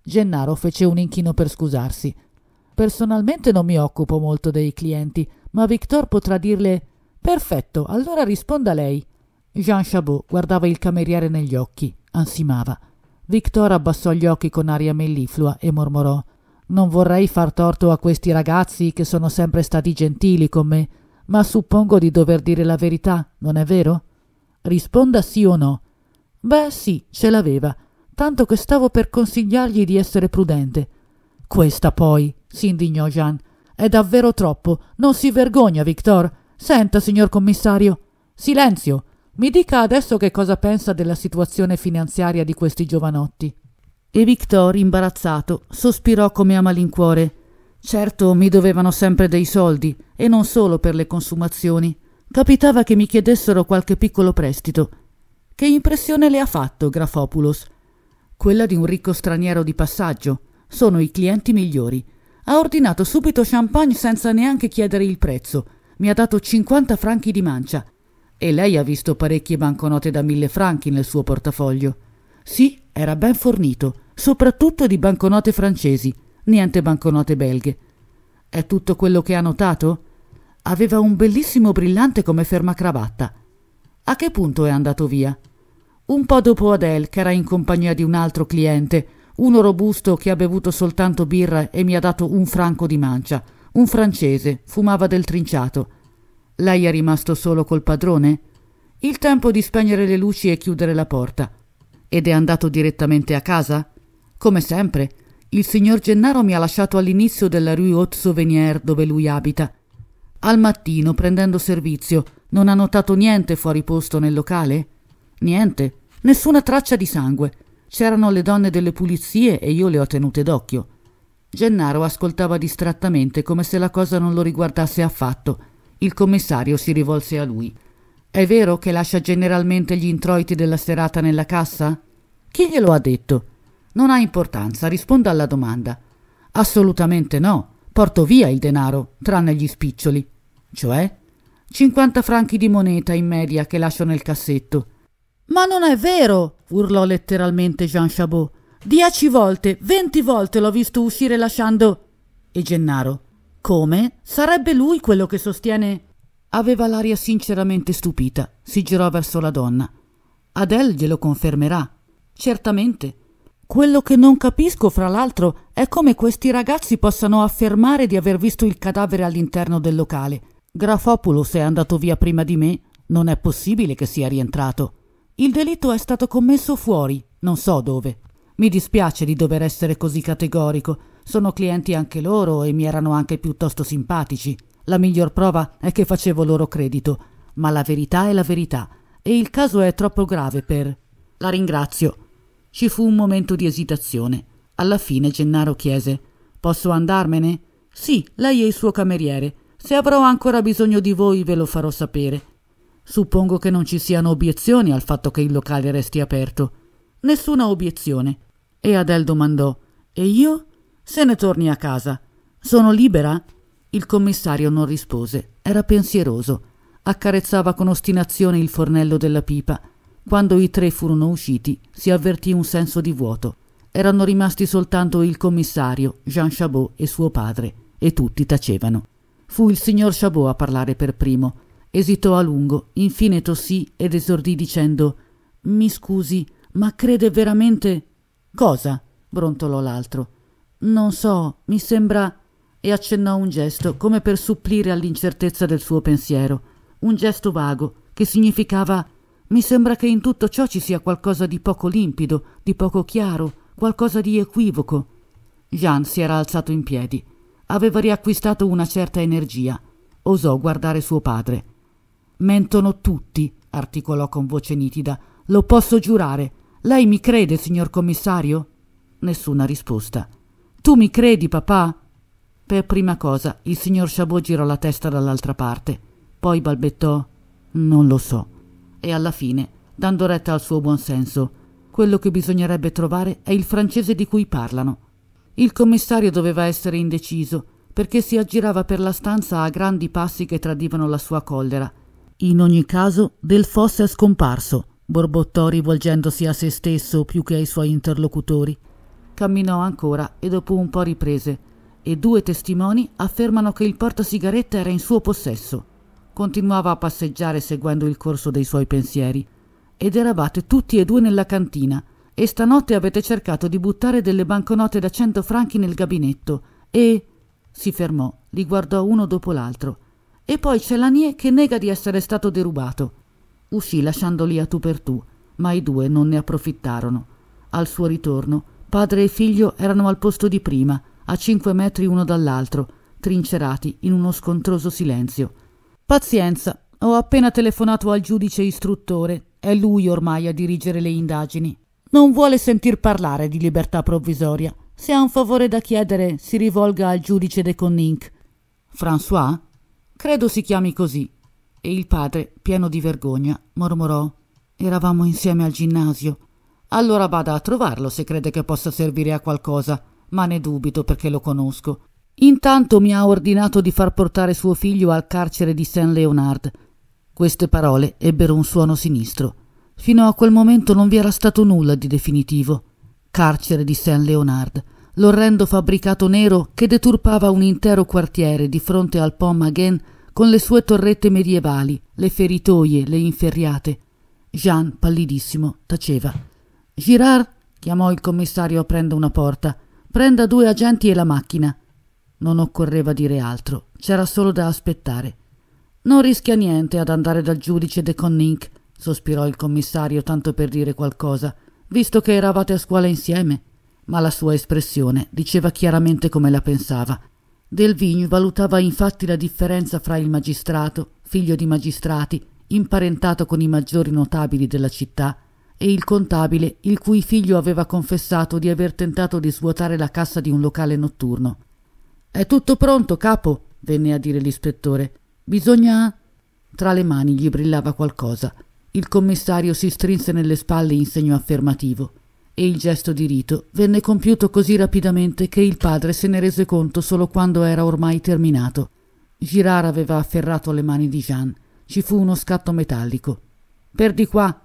Gennaro fece un inchino per scusarsi. Personalmente non mi occupo molto dei clienti, ma Victor potrà dirle Perfetto, allora risponda lei. Jean Chabot guardava il cameriere negli occhi, ansimava. Victor abbassò gli occhi con aria melliflua e mormorò Non vorrei far torto a questi ragazzi che sono sempre stati gentili con me, ma suppongo di dover dire la verità, non è vero? Risponda sì o no. Beh, sì, ce l'aveva tanto che stavo per consigliargli di essere prudente. Questa poi, si indignò Jean, è davvero troppo. Non si vergogna, Victor. Senta, signor commissario. Silenzio. Mi dica adesso che cosa pensa della situazione finanziaria di questi giovanotti. E Victor, imbarazzato, sospirò come a malincuore. Certo, mi dovevano sempre dei soldi, e non solo per le consumazioni. Capitava che mi chiedessero qualche piccolo prestito. Che impressione le ha fatto, Grafopulos? quella di un ricco straniero di passaggio. Sono i clienti migliori. Ha ordinato subito champagne senza neanche chiedere il prezzo. Mi ha dato 50 franchi di mancia. E lei ha visto parecchie banconote da mille franchi nel suo portafoglio. Sì, era ben fornito, soprattutto di banconote francesi, niente banconote belghe. È tutto quello che ha notato? Aveva un bellissimo brillante come fermacravatta. A che punto è andato via? Un po' dopo Adele, che era in compagnia di un altro cliente, uno robusto che ha bevuto soltanto birra e mi ha dato un franco di mancia, un francese, fumava del trinciato. Lei è rimasto solo col padrone? Il tempo di spegnere le luci e chiudere la porta. Ed è andato direttamente a casa? Come sempre, il signor Gennaro mi ha lasciato all'inizio della rue Haute Souvenir dove lui abita. Al mattino, prendendo servizio, non ha notato niente fuori posto nel locale? Niente. Nessuna traccia di sangue. C'erano le donne delle pulizie e io le ho tenute d'occhio. Gennaro ascoltava distrattamente come se la cosa non lo riguardasse affatto. Il commissario si rivolse a lui. È vero che lascia generalmente gli introiti della serata nella cassa? Chi glielo ha detto? Non ha importanza, risponda alla domanda. Assolutamente no. Porto via il denaro, tranne gli spiccioli. Cioè? 50 franchi di moneta in media che lascio nel cassetto. Ma non è vero! urlò letteralmente Jean Chabot. Dieci volte, venti volte l'ho visto uscire lasciando. E Gennaro. Come? Sarebbe lui quello che sostiene. Aveva l'aria sinceramente stupita. Si girò verso la donna. Adele glielo confermerà. Certamente. Quello che non capisco, fra l'altro, è come questi ragazzi possano affermare di aver visto il cadavere all'interno del locale. Grafopulos è andato via prima di me. Non è possibile che sia rientrato. Il delitto è stato commesso fuori, non so dove. Mi dispiace di dover essere così categorico. Sono clienti anche loro e mi erano anche piuttosto simpatici. La miglior prova è che facevo loro credito. Ma la verità è la verità e il caso è troppo grave per. La ringrazio. Ci fu un momento di esitazione. Alla fine Gennaro chiese: Posso andarmene? Sì, lei è il suo cameriere. Se avrò ancora bisogno di voi ve lo farò sapere. Suppongo che non ci siano obiezioni al fatto che il locale resti aperto. Nessuna obiezione. E Adele domandò: E io? Se ne torni a casa. Sono libera? Il commissario non rispose, era pensieroso. Accarezzava con ostinazione il fornello della pipa. Quando i tre furono usciti, si avvertì un senso di vuoto. Erano rimasti soltanto il commissario, Jean Chabot e suo padre, e tutti tacevano. Fu il signor Chabot a parlare per primo. Esitò a lungo, infine tossì ed esordì dicendo Mi scusi, ma crede veramente... Cosa? brontolò l'altro. Non so, mi sembra... e accennò un gesto come per supplire all'incertezza del suo pensiero. Un gesto vago, che significava mi sembra che in tutto ciò ci sia qualcosa di poco limpido, di poco chiaro, qualcosa di equivoco. Jean si era alzato in piedi. Aveva riacquistato una certa energia. Osò guardare suo padre. Mentono tutti, articolò con voce nitida. Lo posso giurare. Lei mi crede, signor commissario? Nessuna risposta. Tu mi credi, papà? Per prima cosa il signor Chabot girò la testa dall'altra parte, poi balbettò non lo so. E alla fine, dando retta al suo buon senso, quello che bisognerebbe trovare è il francese di cui parlano. Il commissario doveva essere indeciso, perché si aggirava per la stanza a grandi passi che tradivano la sua collera, in ogni caso, Del Fosse è scomparso, borbottò rivolgendosi a se stesso più che ai suoi interlocutori. Camminò ancora e dopo un po' riprese, e due testimoni affermano che il portasigaretta era in suo possesso. Continuava a passeggiare seguendo il corso dei suoi pensieri. Ed eravate tutti e due nella cantina, e stanotte avete cercato di buttare delle banconote da cento franchi nel gabinetto, e... si fermò, li guardò uno dopo l'altro e poi c'è Lanier che nega di essere stato derubato. Uscì lasciandoli a tu per tu, ma i due non ne approfittarono. Al suo ritorno, padre e figlio erano al posto di prima, a cinque metri uno dall'altro, trincerati in uno scontroso silenzio. Pazienza, ho appena telefonato al giudice istruttore, è lui ormai a dirigere le indagini. Non vuole sentir parlare di libertà provvisoria. Se ha un favore da chiedere, si rivolga al giudice de Conninck. François? Credo si chiami così. E il padre, pieno di vergogna, mormorò. Eravamo insieme al ginnasio. Allora vada a trovarlo se crede che possa servire a qualcosa, ma ne dubito perché lo conosco. Intanto mi ha ordinato di far portare suo figlio al carcere di Saint Leonard. Queste parole ebbero un suono sinistro. Fino a quel momento non vi era stato nulla di definitivo. Carcere di Saint Leonard l'orrendo fabbricato nero che deturpava un intero quartiere di fronte al Pont Maguen con le sue torrette medievali, le feritoie, le inferriate. Jean, pallidissimo, taceva. Girard chiamò il commissario aprendo una porta. Prenda due agenti e la macchina. Non occorreva dire altro, c'era solo da aspettare. Non rischia niente ad andare dal giudice de Conninck, sospirò il commissario tanto per dire qualcosa, visto che eravate a scuola insieme ma la sua espressione diceva chiaramente come la pensava. Del Vigno valutava infatti la differenza fra il magistrato, figlio di magistrati, imparentato con i maggiori notabili della città, e il contabile, il cui figlio aveva confessato di aver tentato di svuotare la cassa di un locale notturno. È tutto pronto, capo, venne a dire l'ispettore. Bisogna. Tra le mani gli brillava qualcosa. Il commissario si strinse nelle spalle in segno affermativo e il gesto di rito venne compiuto così rapidamente che il padre se ne rese conto solo quando era ormai terminato. Girard aveva afferrato le mani di Jean. Ci fu uno scatto metallico. Per di qua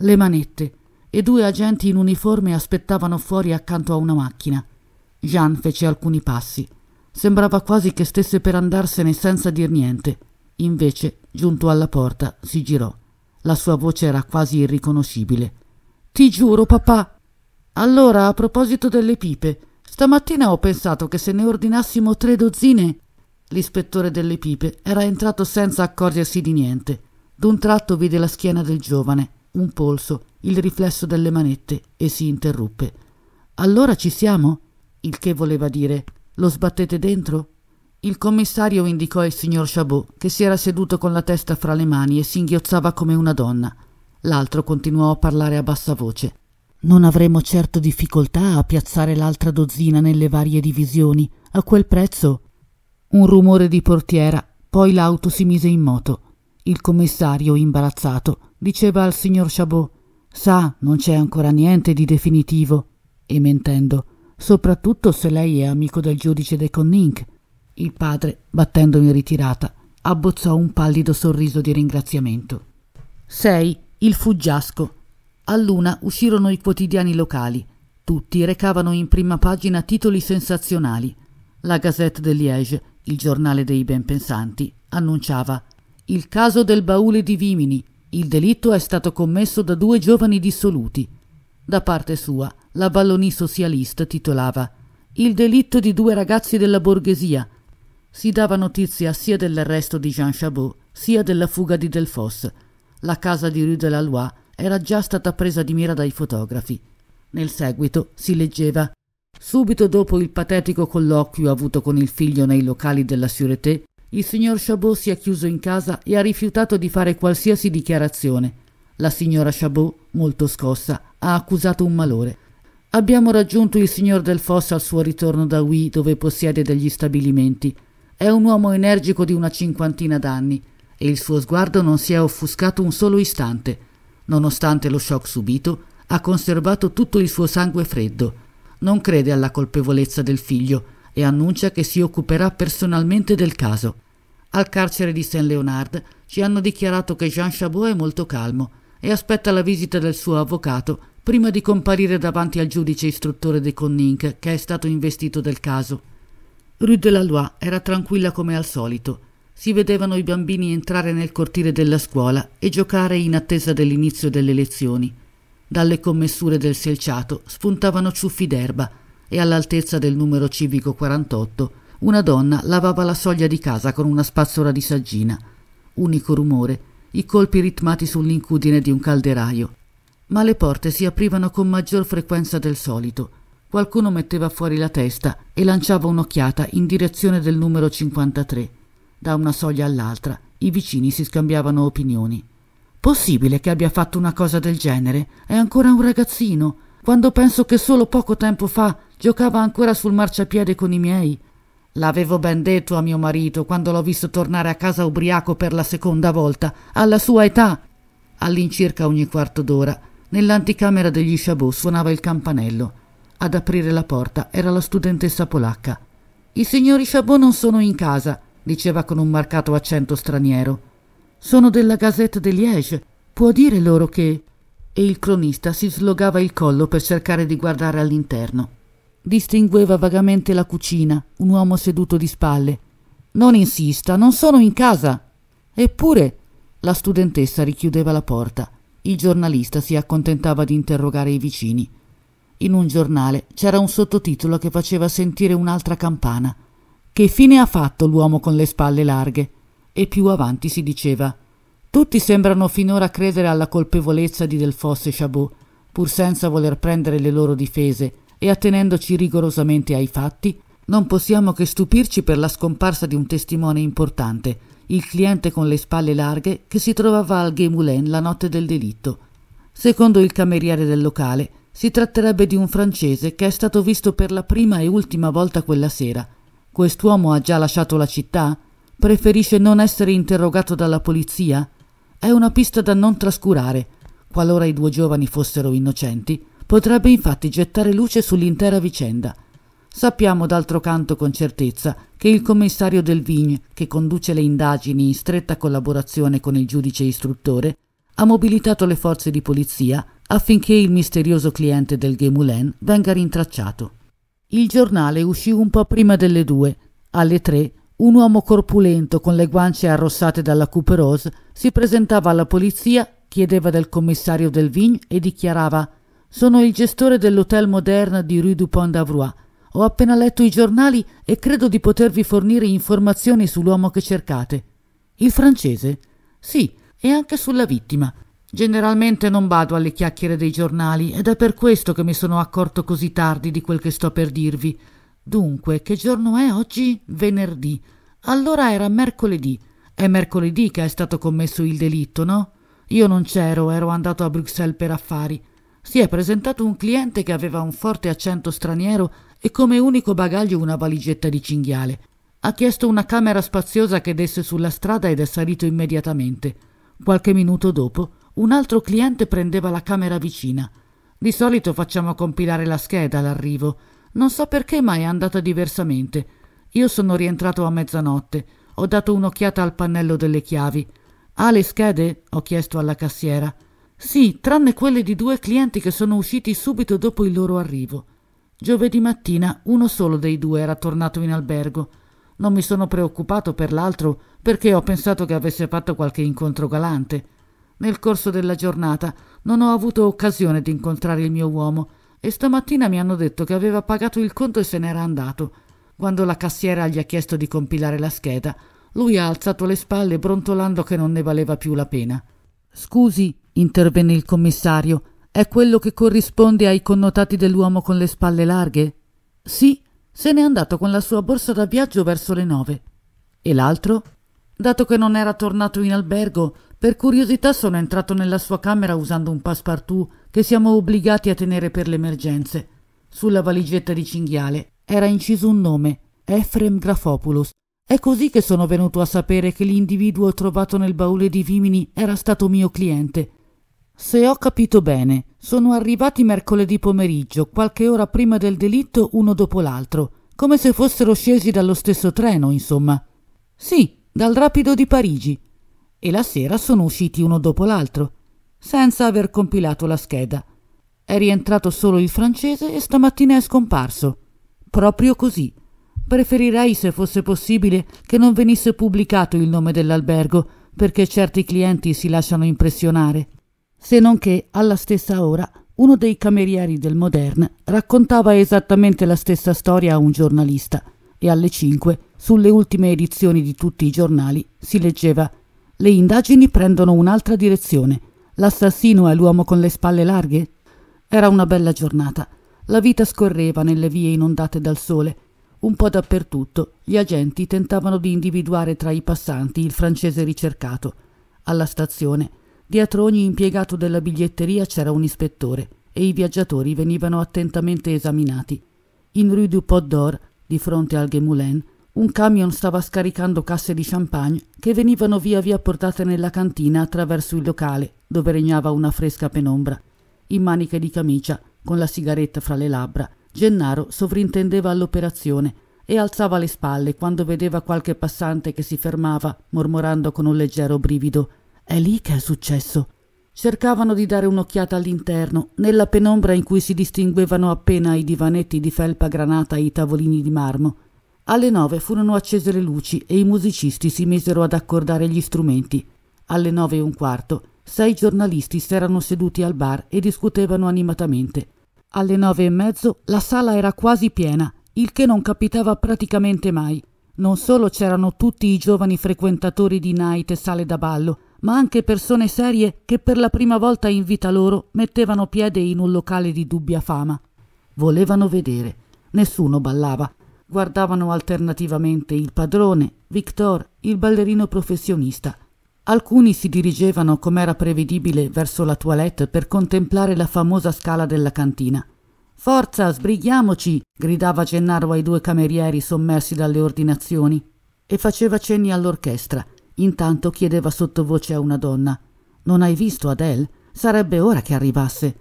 le manette e due agenti in uniforme aspettavano fuori accanto a una macchina. Jean fece alcuni passi. Sembrava quasi che stesse per andarsene senza dir niente. Invece, giunto alla porta, si girò. La sua voce era quasi irriconoscibile. Ti giuro, papà, allora, a proposito delle pipe, stamattina ho pensato che se ne ordinassimo tre dozzine. L'ispettore delle pipe era entrato senza accorgersi di niente. D'un tratto vide la schiena del giovane, un polso, il riflesso delle manette e si interruppe. Allora ci siamo? Il che voleva dire lo sbattete dentro? Il commissario indicò il signor Chabot, che si era seduto con la testa fra le mani e singhiozzava come una donna. L'altro continuò a parlare a bassa voce. Non avremo certo difficoltà a piazzare l'altra dozzina nelle varie divisioni. A quel prezzo. Un rumore di portiera, poi l'auto si mise in moto. Il commissario, imbarazzato, diceva al signor Chabot: Sa, non c'è ancora niente di definitivo. E mentendo, soprattutto se lei è amico del giudice De Conninck. Il padre, battendo in ritirata, abbozzò un pallido sorriso di ringraziamento. 6. Il fuggiasco All'una uscirono i quotidiani locali. Tutti recavano in prima pagina titoli sensazionali. La Gazette de Liège, il giornale dei benpensanti, annunciava Il caso del baule di Vimini. Il delitto è stato commesso da due giovani dissoluti. Da parte sua, la Vallonì Socialiste titolava Il delitto di due ragazzi della borghesia. Si dava notizia sia dell'arresto di Jean Chabot, sia della fuga di Delfosse. La casa di Rue de la Loire era già stata presa di mira dai fotografi. Nel seguito si leggeva Subito dopo il patetico colloquio avuto con il figlio nei locali della Sûreté, il signor Chabot si è chiuso in casa e ha rifiutato di fare qualsiasi dichiarazione. La signora Chabot, molto scossa, ha accusato un malore. Abbiamo raggiunto il signor Delfos al suo ritorno da Huy, dove possiede degli stabilimenti. È un uomo energico di una cinquantina d'anni e il suo sguardo non si è offuscato un solo istante. Nonostante lo shock subito, ha conservato tutto il suo sangue freddo. Non crede alla colpevolezza del figlio e annuncia che si occuperà personalmente del caso. Al carcere di Saint Leonard ci hanno dichiarato che Jean Chabot è molto calmo e aspetta la visita del suo avvocato prima di comparire davanti al giudice istruttore de Conninck che è stato investito del caso. Rue de la Loire era tranquilla come al solito si vedevano i bambini entrare nel cortile della scuola e giocare in attesa dell'inizio delle lezioni. Dalle commessure del selciato spuntavano ciuffi d'erba e all'altezza del numero civico 48 una donna lavava la soglia di casa con una spazzola di saggina. Unico rumore, i colpi ritmati sull'incudine di un calderaio. Ma le porte si aprivano con maggior frequenza del solito. Qualcuno metteva fuori la testa e lanciava un'occhiata in direzione del numero 53 da una soglia all'altra i vicini si scambiavano opinioni. Possibile che abbia fatto una cosa del genere? È ancora un ragazzino. Quando penso che solo poco tempo fa giocava ancora sul marciapiede con i miei. L'avevo ben detto a mio marito quando l'ho visto tornare a casa ubriaco per la seconda volta, alla sua età. All'incirca ogni quarto d'ora, nell'anticamera degli Chabot suonava il campanello. Ad aprire la porta era la studentessa polacca. I signori Chabot non sono in casa, diceva con un marcato accento straniero. Sono della Gazette de Liège. Può dire loro che. E il cronista si slogava il collo per cercare di guardare all'interno. Distingueva vagamente la cucina, un uomo seduto di spalle. Non insista, non sono in casa. Eppure. La studentessa richiudeva la porta. Il giornalista si accontentava di interrogare i vicini. In un giornale c'era un sottotitolo che faceva sentire un'altra campana. Che fine ha fatto l'uomo con le spalle larghe? E più avanti si diceva tutti sembrano finora credere alla colpevolezza di Delfos e Chabot, pur senza voler prendere le loro difese e attenendoci rigorosamente ai fatti, non possiamo che stupirci per la scomparsa di un testimone importante, il cliente con le spalle larghe che si trovava al Gay la notte del delitto. Secondo il cameriere del locale, si tratterebbe di un francese che è stato visto per la prima e ultima volta quella sera Quest'uomo ha già lasciato la città? Preferisce non essere interrogato dalla polizia? È una pista da non trascurare. Qualora i due giovani fossero innocenti, potrebbe infatti gettare luce sull'intera vicenda. Sappiamo d'altro canto con certezza che il commissario del Vigne, che conduce le indagini in stretta collaborazione con il giudice istruttore, ha mobilitato le forze di polizia affinché il misterioso cliente del Gemulen venga rintracciato. Il giornale uscì un po' prima delle due. Alle tre un uomo corpulento con le guance arrossate dalla Rose si presentava alla polizia, chiedeva del commissario del Delvigne e dichiarava «Sono il gestore dell'Hotel Moderne di Rue du Pont d'Avrois. Ho appena letto i giornali e credo di potervi fornire informazioni sull'uomo che cercate». «Il francese?» «Sì, e anche sulla vittima». Generalmente non bado alle chiacchiere dei giornali ed è per questo che mi sono accorto così tardi di quel che sto per dirvi. Dunque, che giorno è oggi? Venerdì. Allora era mercoledì. È mercoledì che è stato commesso il delitto, no? Io non c'ero, ero andato a Bruxelles per affari. Si è presentato un cliente che aveva un forte accento straniero e come unico bagaglio una valigetta di cinghiale. Ha chiesto una camera spaziosa che desse sulla strada ed è salito immediatamente. Qualche minuto dopo un altro cliente prendeva la camera vicina. Di solito facciamo compilare la scheda all'arrivo. Non so perché, ma è andata diversamente. Io sono rientrato a mezzanotte. Ho dato un'occhiata al pannello delle chiavi. Ha le schede? ho chiesto alla cassiera. Sì, tranne quelle di due clienti che sono usciti subito dopo il loro arrivo. Giovedì mattina uno solo dei due era tornato in albergo. Non mi sono preoccupato per l'altro perché ho pensato che avesse fatto qualche incontro galante. Nel corso della giornata non ho avuto occasione di incontrare il mio uomo e stamattina mi hanno detto che aveva pagato il conto e se n'era andato. Quando la cassiera gli ha chiesto di compilare la scheda, lui ha alzato le spalle brontolando che non ne valeva più la pena. Scusi, intervenne il commissario, è quello che corrisponde ai connotati dell'uomo con le spalle larghe? Sì, se n'è andato con la sua borsa da viaggio verso le nove. E l'altro? Dato che non era tornato in albergo, per curiosità sono entrato nella sua camera usando un passepartout che siamo obbligati a tenere per le emergenze. Sulla valigetta di cinghiale era inciso un nome, Efrem Grafopoulos. È così che sono venuto a sapere che l'individuo trovato nel baule di Vimini era stato mio cliente. Se ho capito bene, sono arrivati mercoledì pomeriggio, qualche ora prima del delitto, uno dopo l'altro, come se fossero scesi dallo stesso treno, insomma. Sì, dal rapido di Parigi e la sera sono usciti uno dopo l'altro, senza aver compilato la scheda. È rientrato solo il francese e stamattina è scomparso. Proprio così. Preferirei, se fosse possibile, che non venisse pubblicato il nome dell'albergo, perché certi clienti si lasciano impressionare. Se non che, alla stessa ora, uno dei camerieri del Modern raccontava esattamente la stessa storia a un giornalista e alle 5, sulle ultime edizioni di tutti i giornali, si leggeva le indagini prendono un'altra direzione. L'assassino è l'uomo con le spalle larghe? Era una bella giornata. La vita scorreva nelle vie inondate dal sole. Un po' dappertutto gli agenti tentavano di individuare tra i passanti il francese ricercato. Alla stazione, dietro ogni impiegato della biglietteria c'era un ispettore e i viaggiatori venivano attentamente esaminati. In Rue du Pot d'Or, di fronte al Gemoulin, un camion stava scaricando casse di champagne che venivano via via portate nella cantina attraverso il locale, dove regnava una fresca penombra. In maniche di camicia, con la sigaretta fra le labbra, Gennaro sovrintendeva all'operazione e alzava le spalle quando vedeva qualche passante che si fermava, mormorando con un leggero brivido È lì che è successo. Cercavano di dare un'occhiata all'interno, nella penombra in cui si distinguevano appena i divanetti di felpa granata e i tavolini di marmo. Alle nove furono accese le luci e i musicisti si misero ad accordare gli strumenti. Alle nove e un quarto, sei giornalisti s'erano seduti al bar e discutevano animatamente. Alle nove e mezzo la sala era quasi piena, il che non capitava praticamente mai. Non solo c'erano tutti i giovani frequentatori di night e sale da ballo, ma anche persone serie che per la prima volta in vita loro mettevano piede in un locale di dubbia fama. Volevano vedere. Nessuno ballava, guardavano alternativamente il padrone, Victor, il ballerino professionista. Alcuni si dirigevano, com'era prevedibile, verso la toilette per contemplare la famosa scala della cantina. Forza, sbrighiamoci! gridava Gennaro ai due camerieri sommersi dalle ordinazioni e faceva cenni all'orchestra. Intanto chiedeva sottovoce a una donna: Non hai visto Adele? Sarebbe ora che arrivasse.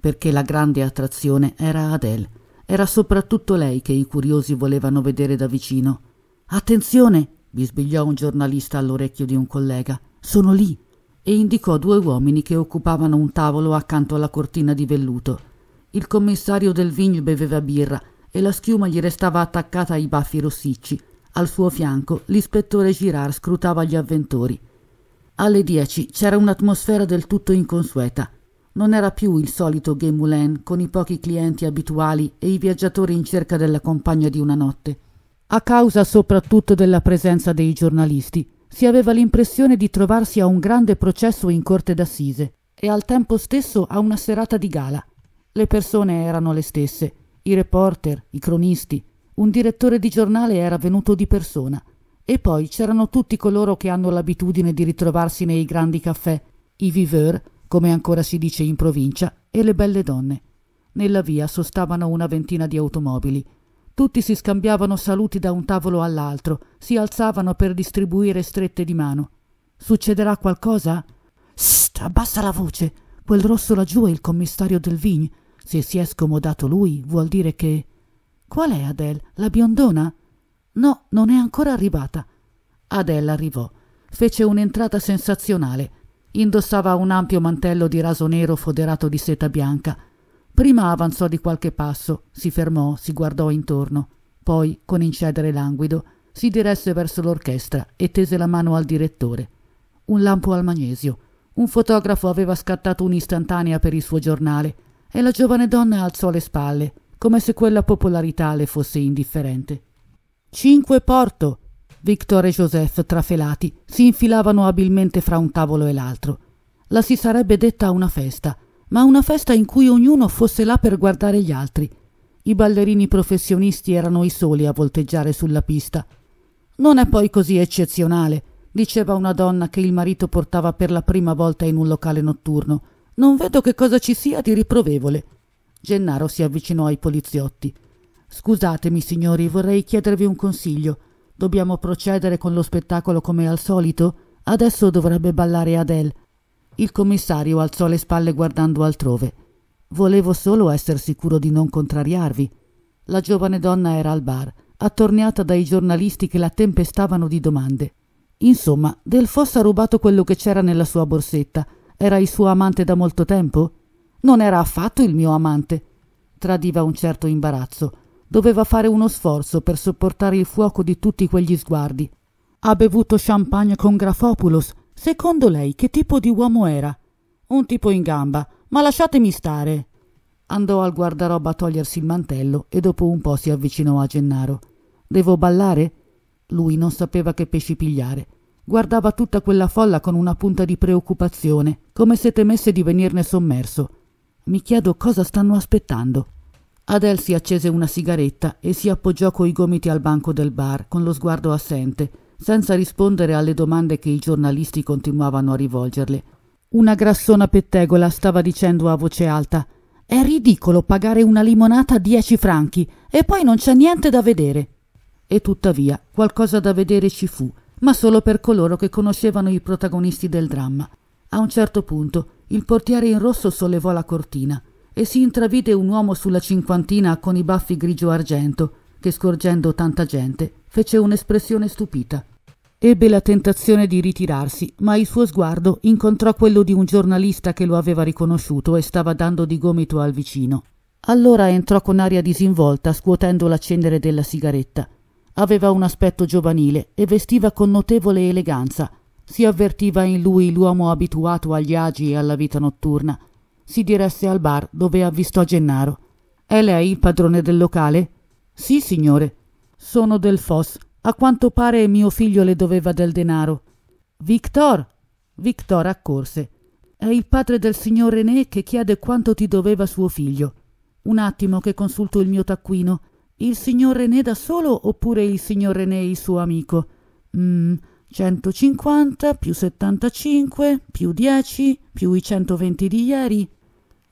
Perché la grande attrazione era Adele. Era soprattutto lei che i curiosi volevano vedere da vicino. Attenzione! bisbigliò un giornalista all'orecchio di un collega. Sono lì! e indicò due uomini che occupavano un tavolo accanto alla cortina di velluto. Il commissario del vigno beveva birra e la schiuma gli restava attaccata ai baffi rossicci. Al suo fianco l'ispettore Girard scrutava gli avventori. Alle dieci c'era un'atmosfera del tutto inconsueta. Non era più il solito gay Moulin con i pochi clienti abituali e i viaggiatori in cerca della compagna di una notte. A causa soprattutto della presenza dei giornalisti, si aveva l'impressione di trovarsi a un grande processo in corte d'assise e al tempo stesso a una serata di gala. Le persone erano le stesse, i reporter, i cronisti, un direttore di giornale era venuto di persona. E poi c'erano tutti coloro che hanno l'abitudine di ritrovarsi nei grandi caffè, i viveur, come ancora si dice in provincia, e le belle donne. Nella via sostavano una ventina di automobili. Tutti si scambiavano saluti da un tavolo all'altro, si alzavano per distribuire strette di mano. Succederà qualcosa? Sst, abbassa la voce. Quel rosso laggiù è il commissario del Vign. Se si è scomodato lui, vuol dire che. Qual è Adele? La biondona? No, non è ancora arrivata. Adele arrivò. Fece un'entrata sensazionale Indossava un ampio mantello di raso nero foderato di seta bianca. Prima avanzò di qualche passo, si fermò, si guardò intorno. Poi, con incedere languido, si diresse verso l'orchestra e tese la mano al direttore. Un lampo al magnesio. Un fotografo aveva scattato un'istantanea per il suo giornale e la giovane donna alzò le spalle, come se quella popolarità le fosse indifferente. Cinque porto! Victor e Joseph, trafelati, si infilavano abilmente fra un tavolo e l'altro. La si sarebbe detta una festa, ma una festa in cui ognuno fosse là per guardare gli altri. I ballerini professionisti erano i soli a volteggiare sulla pista. Non è poi così eccezionale, diceva una donna che il marito portava per la prima volta in un locale notturno. Non vedo che cosa ci sia di riprovevole. Gennaro si avvicinò ai poliziotti. Scusatemi, signori, vorrei chiedervi un consiglio. Dobbiamo procedere con lo spettacolo come al solito? Adesso dovrebbe ballare Adele. Il commissario alzò le spalle guardando altrove. Volevo solo essere sicuro di non contrariarvi. La giovane donna era al bar, attorniata dai giornalisti che la tempestavano di domande. Insomma, Del Fosso ha rubato quello che c'era nella sua borsetta. Era il suo amante da molto tempo? Non era affatto il mio amante. Tradiva un certo imbarazzo doveva fare uno sforzo per sopportare il fuoco di tutti quegli sguardi. Ha bevuto champagne con Grafopoulos. Secondo lei che tipo di uomo era? Un tipo in gamba, ma lasciatemi stare. Andò al guardaroba a togliersi il mantello e dopo un po' si avvicinò a Gennaro. Devo ballare? Lui non sapeva che pesci pigliare. Guardava tutta quella folla con una punta di preoccupazione, come se temesse di venirne sommerso. Mi chiedo cosa stanno aspettando. Adele si accese una sigaretta e si appoggiò coi gomiti al banco del bar con lo sguardo assente, senza rispondere alle domande che i giornalisti continuavano a rivolgerle. Una grassona pettegola stava dicendo a voce alta È ridicolo pagare una limonata a dieci franchi e poi non c'è niente da vedere. E tuttavia qualcosa da vedere ci fu, ma solo per coloro che conoscevano i protagonisti del dramma. A un certo punto il portiere in rosso sollevò la cortina e si intravide un uomo sulla cinquantina con i baffi grigio argento, che scorgendo tanta gente fece un'espressione stupita. Ebbe la tentazione di ritirarsi, ma il suo sguardo incontrò quello di un giornalista che lo aveva riconosciuto e stava dando di gomito al vicino. Allora entrò con aria disinvolta, scuotendo l'accendere della sigaretta. Aveva un aspetto giovanile e vestiva con notevole eleganza. Si avvertiva in lui l'uomo abituato agli agi e alla vita notturna, si diresse al bar dove avvistò Gennaro. È lei il padrone del locale? Sì, signore. Sono del Fos. A quanto pare mio figlio le doveva del denaro. Victor! Victor accorse. È il padre del signor René che chiede quanto ti doveva suo figlio. Un attimo che consulto il mio taccuino. Il signor René da solo oppure il signor René il suo amico? Mmm, 150 più 75 più 10 più i 120 di ieri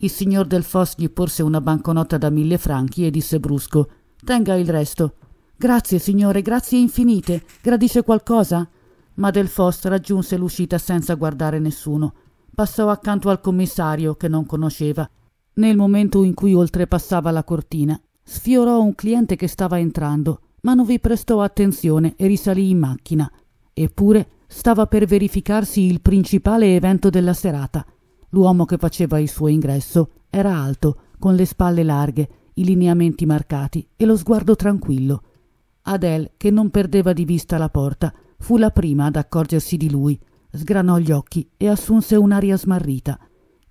il signor Del Fos gli porse una banconota da mille franchi e disse brusco Tenga il resto. Grazie, signore, grazie infinite. Gradisce qualcosa? Ma Del Fos raggiunse l'uscita senza guardare nessuno. Passò accanto al commissario, che non conosceva. Nel momento in cui oltrepassava la cortina, sfiorò un cliente che stava entrando, ma non vi prestò attenzione e risalì in macchina. Eppure stava per verificarsi il principale evento della serata – L'uomo che faceva il suo ingresso era alto, con le spalle larghe, i lineamenti marcati e lo sguardo tranquillo. Adele, che non perdeva di vista la porta, fu la prima ad accorgersi di lui, sgranò gli occhi e assunse un'aria smarrita.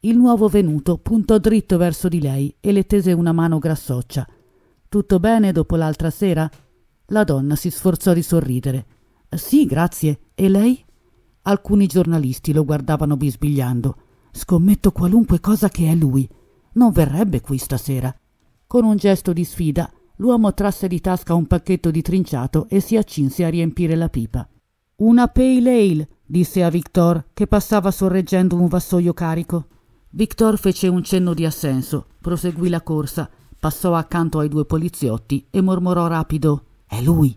Il nuovo venuto puntò dritto verso di lei e le tese una mano grassoccia. Tutto bene dopo l'altra sera? La donna si sforzò di sorridere. Sì, grazie. E lei? Alcuni giornalisti lo guardavano bisbigliando. Scommetto qualunque cosa che è lui. Non verrebbe qui stasera. Con un gesto di sfida, l'uomo trasse di tasca un pacchetto di trinciato e si accinse a riempire la pipa. Una pale ale, disse a Victor, che passava sorreggendo un vassoio carico. Victor fece un cenno di assenso, proseguì la corsa, passò accanto ai due poliziotti e mormorò rapido È lui.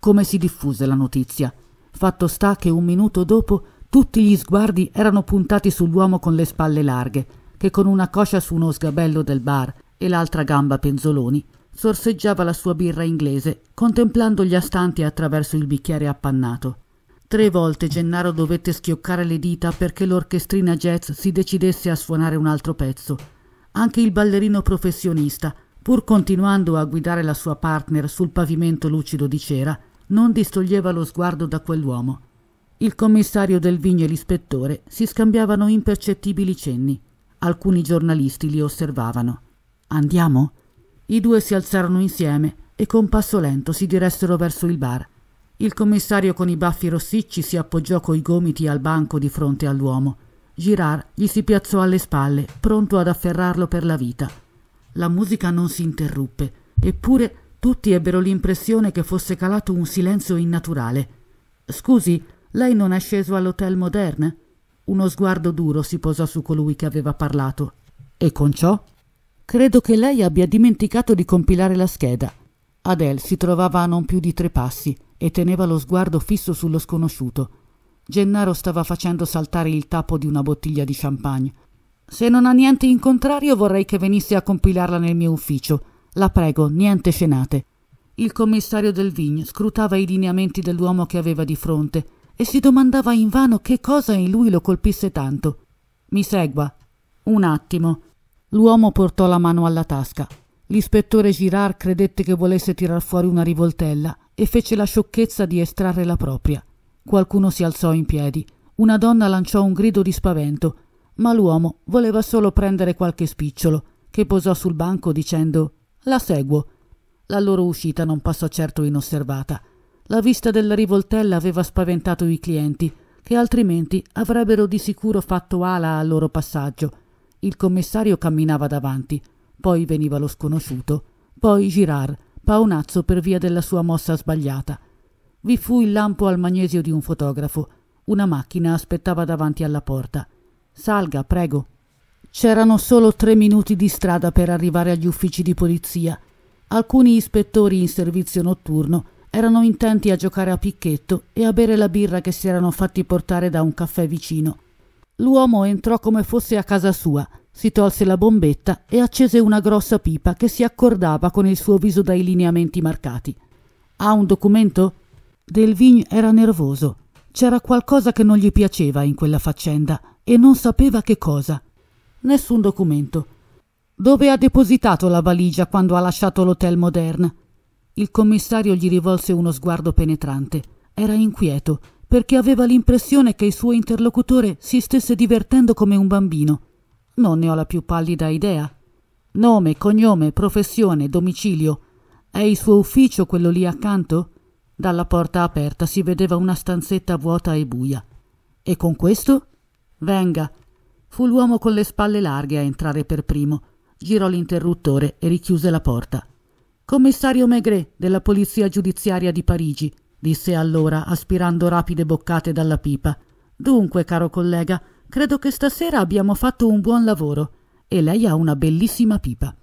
Come si diffuse la notizia. Fatto sta che un minuto dopo tutti gli sguardi erano puntati sull'uomo con le spalle larghe, che con una coscia su uno sgabello del bar e l'altra gamba penzoloni sorseggiava la sua birra inglese, contemplando gli astanti attraverso il bicchiere appannato. Tre volte Gennaro dovette schioccare le dita perché l'orchestrina jazz si decidesse a suonare un altro pezzo. Anche il ballerino professionista, pur continuando a guidare la sua partner sul pavimento lucido di cera, non distoglieva lo sguardo da quell'uomo. Il commissario del vigno e l'ispettore si scambiavano impercettibili cenni. Alcuni giornalisti li osservavano. Andiamo? I due si alzarono insieme e con passo lento si diressero verso il bar. Il commissario con i baffi rossicci si appoggiò coi gomiti al banco di fronte all'uomo. Girard gli si piazzò alle spalle, pronto ad afferrarlo per la vita. La musica non si interruppe, eppure tutti ebbero l'impressione che fosse calato un silenzio innaturale. Scusi, lei non è sceso all'Hotel Moderne? Uno sguardo duro si posò su colui che aveva parlato. E con ciò? Credo che lei abbia dimenticato di compilare la scheda. Adele si trovava a non più di tre passi e teneva lo sguardo fisso sullo sconosciuto. Gennaro stava facendo saltare il tappo di una bottiglia di champagne. Se non ha niente in contrario vorrei che venisse a compilarla nel mio ufficio. La prego, niente scenate. Il commissario del Vigne scrutava i lineamenti dell'uomo che aveva di fronte e si domandava invano che cosa in lui lo colpisse tanto. Mi segua. Un attimo. L'uomo portò la mano alla tasca. L'ispettore Girard credette che volesse tirar fuori una rivoltella e fece la sciocchezza di estrarre la propria. Qualcuno si alzò in piedi. Una donna lanciò un grido di spavento, ma l'uomo voleva solo prendere qualche spicciolo, che posò sul banco dicendo La seguo. La loro uscita non passò certo inosservata. La vista della rivoltella aveva spaventato i clienti, che altrimenti avrebbero di sicuro fatto ala al loro passaggio. Il commissario camminava davanti, poi veniva lo sconosciuto, poi Girard, paonazzo per via della sua mossa sbagliata. Vi fu il lampo al magnesio di un fotografo. Una macchina aspettava davanti alla porta. Salga, prego. C'erano solo tre minuti di strada per arrivare agli uffici di polizia. Alcuni ispettori in servizio notturno erano intenti a giocare a picchetto e a bere la birra che si erano fatti portare da un caffè vicino. L'uomo entrò come fosse a casa sua, si tolse la bombetta e accese una grossa pipa che si accordava con il suo viso dai lineamenti marcati. Ha un documento? Delvigne era nervoso. C'era qualcosa che non gli piaceva in quella faccenda e non sapeva che cosa. Nessun documento. Dove ha depositato la valigia quando ha lasciato l'hotel Modern? Il commissario gli rivolse uno sguardo penetrante. Era inquieto, perché aveva l'impressione che il suo interlocutore si stesse divertendo come un bambino. Non ne ho la più pallida idea. Nome, cognome, professione, domicilio. È il suo ufficio quello lì accanto? Dalla porta aperta si vedeva una stanzetta vuota e buia. E con questo? Venga. Fu l'uomo con le spalle larghe a entrare per primo. Girò l'interruttore e richiuse la porta. Commissario Maigret della Polizia Giudiziaria di Parigi, disse allora, aspirando rapide boccate dalla pipa. Dunque, caro collega, credo che stasera abbiamo fatto un buon lavoro e lei ha una bellissima pipa.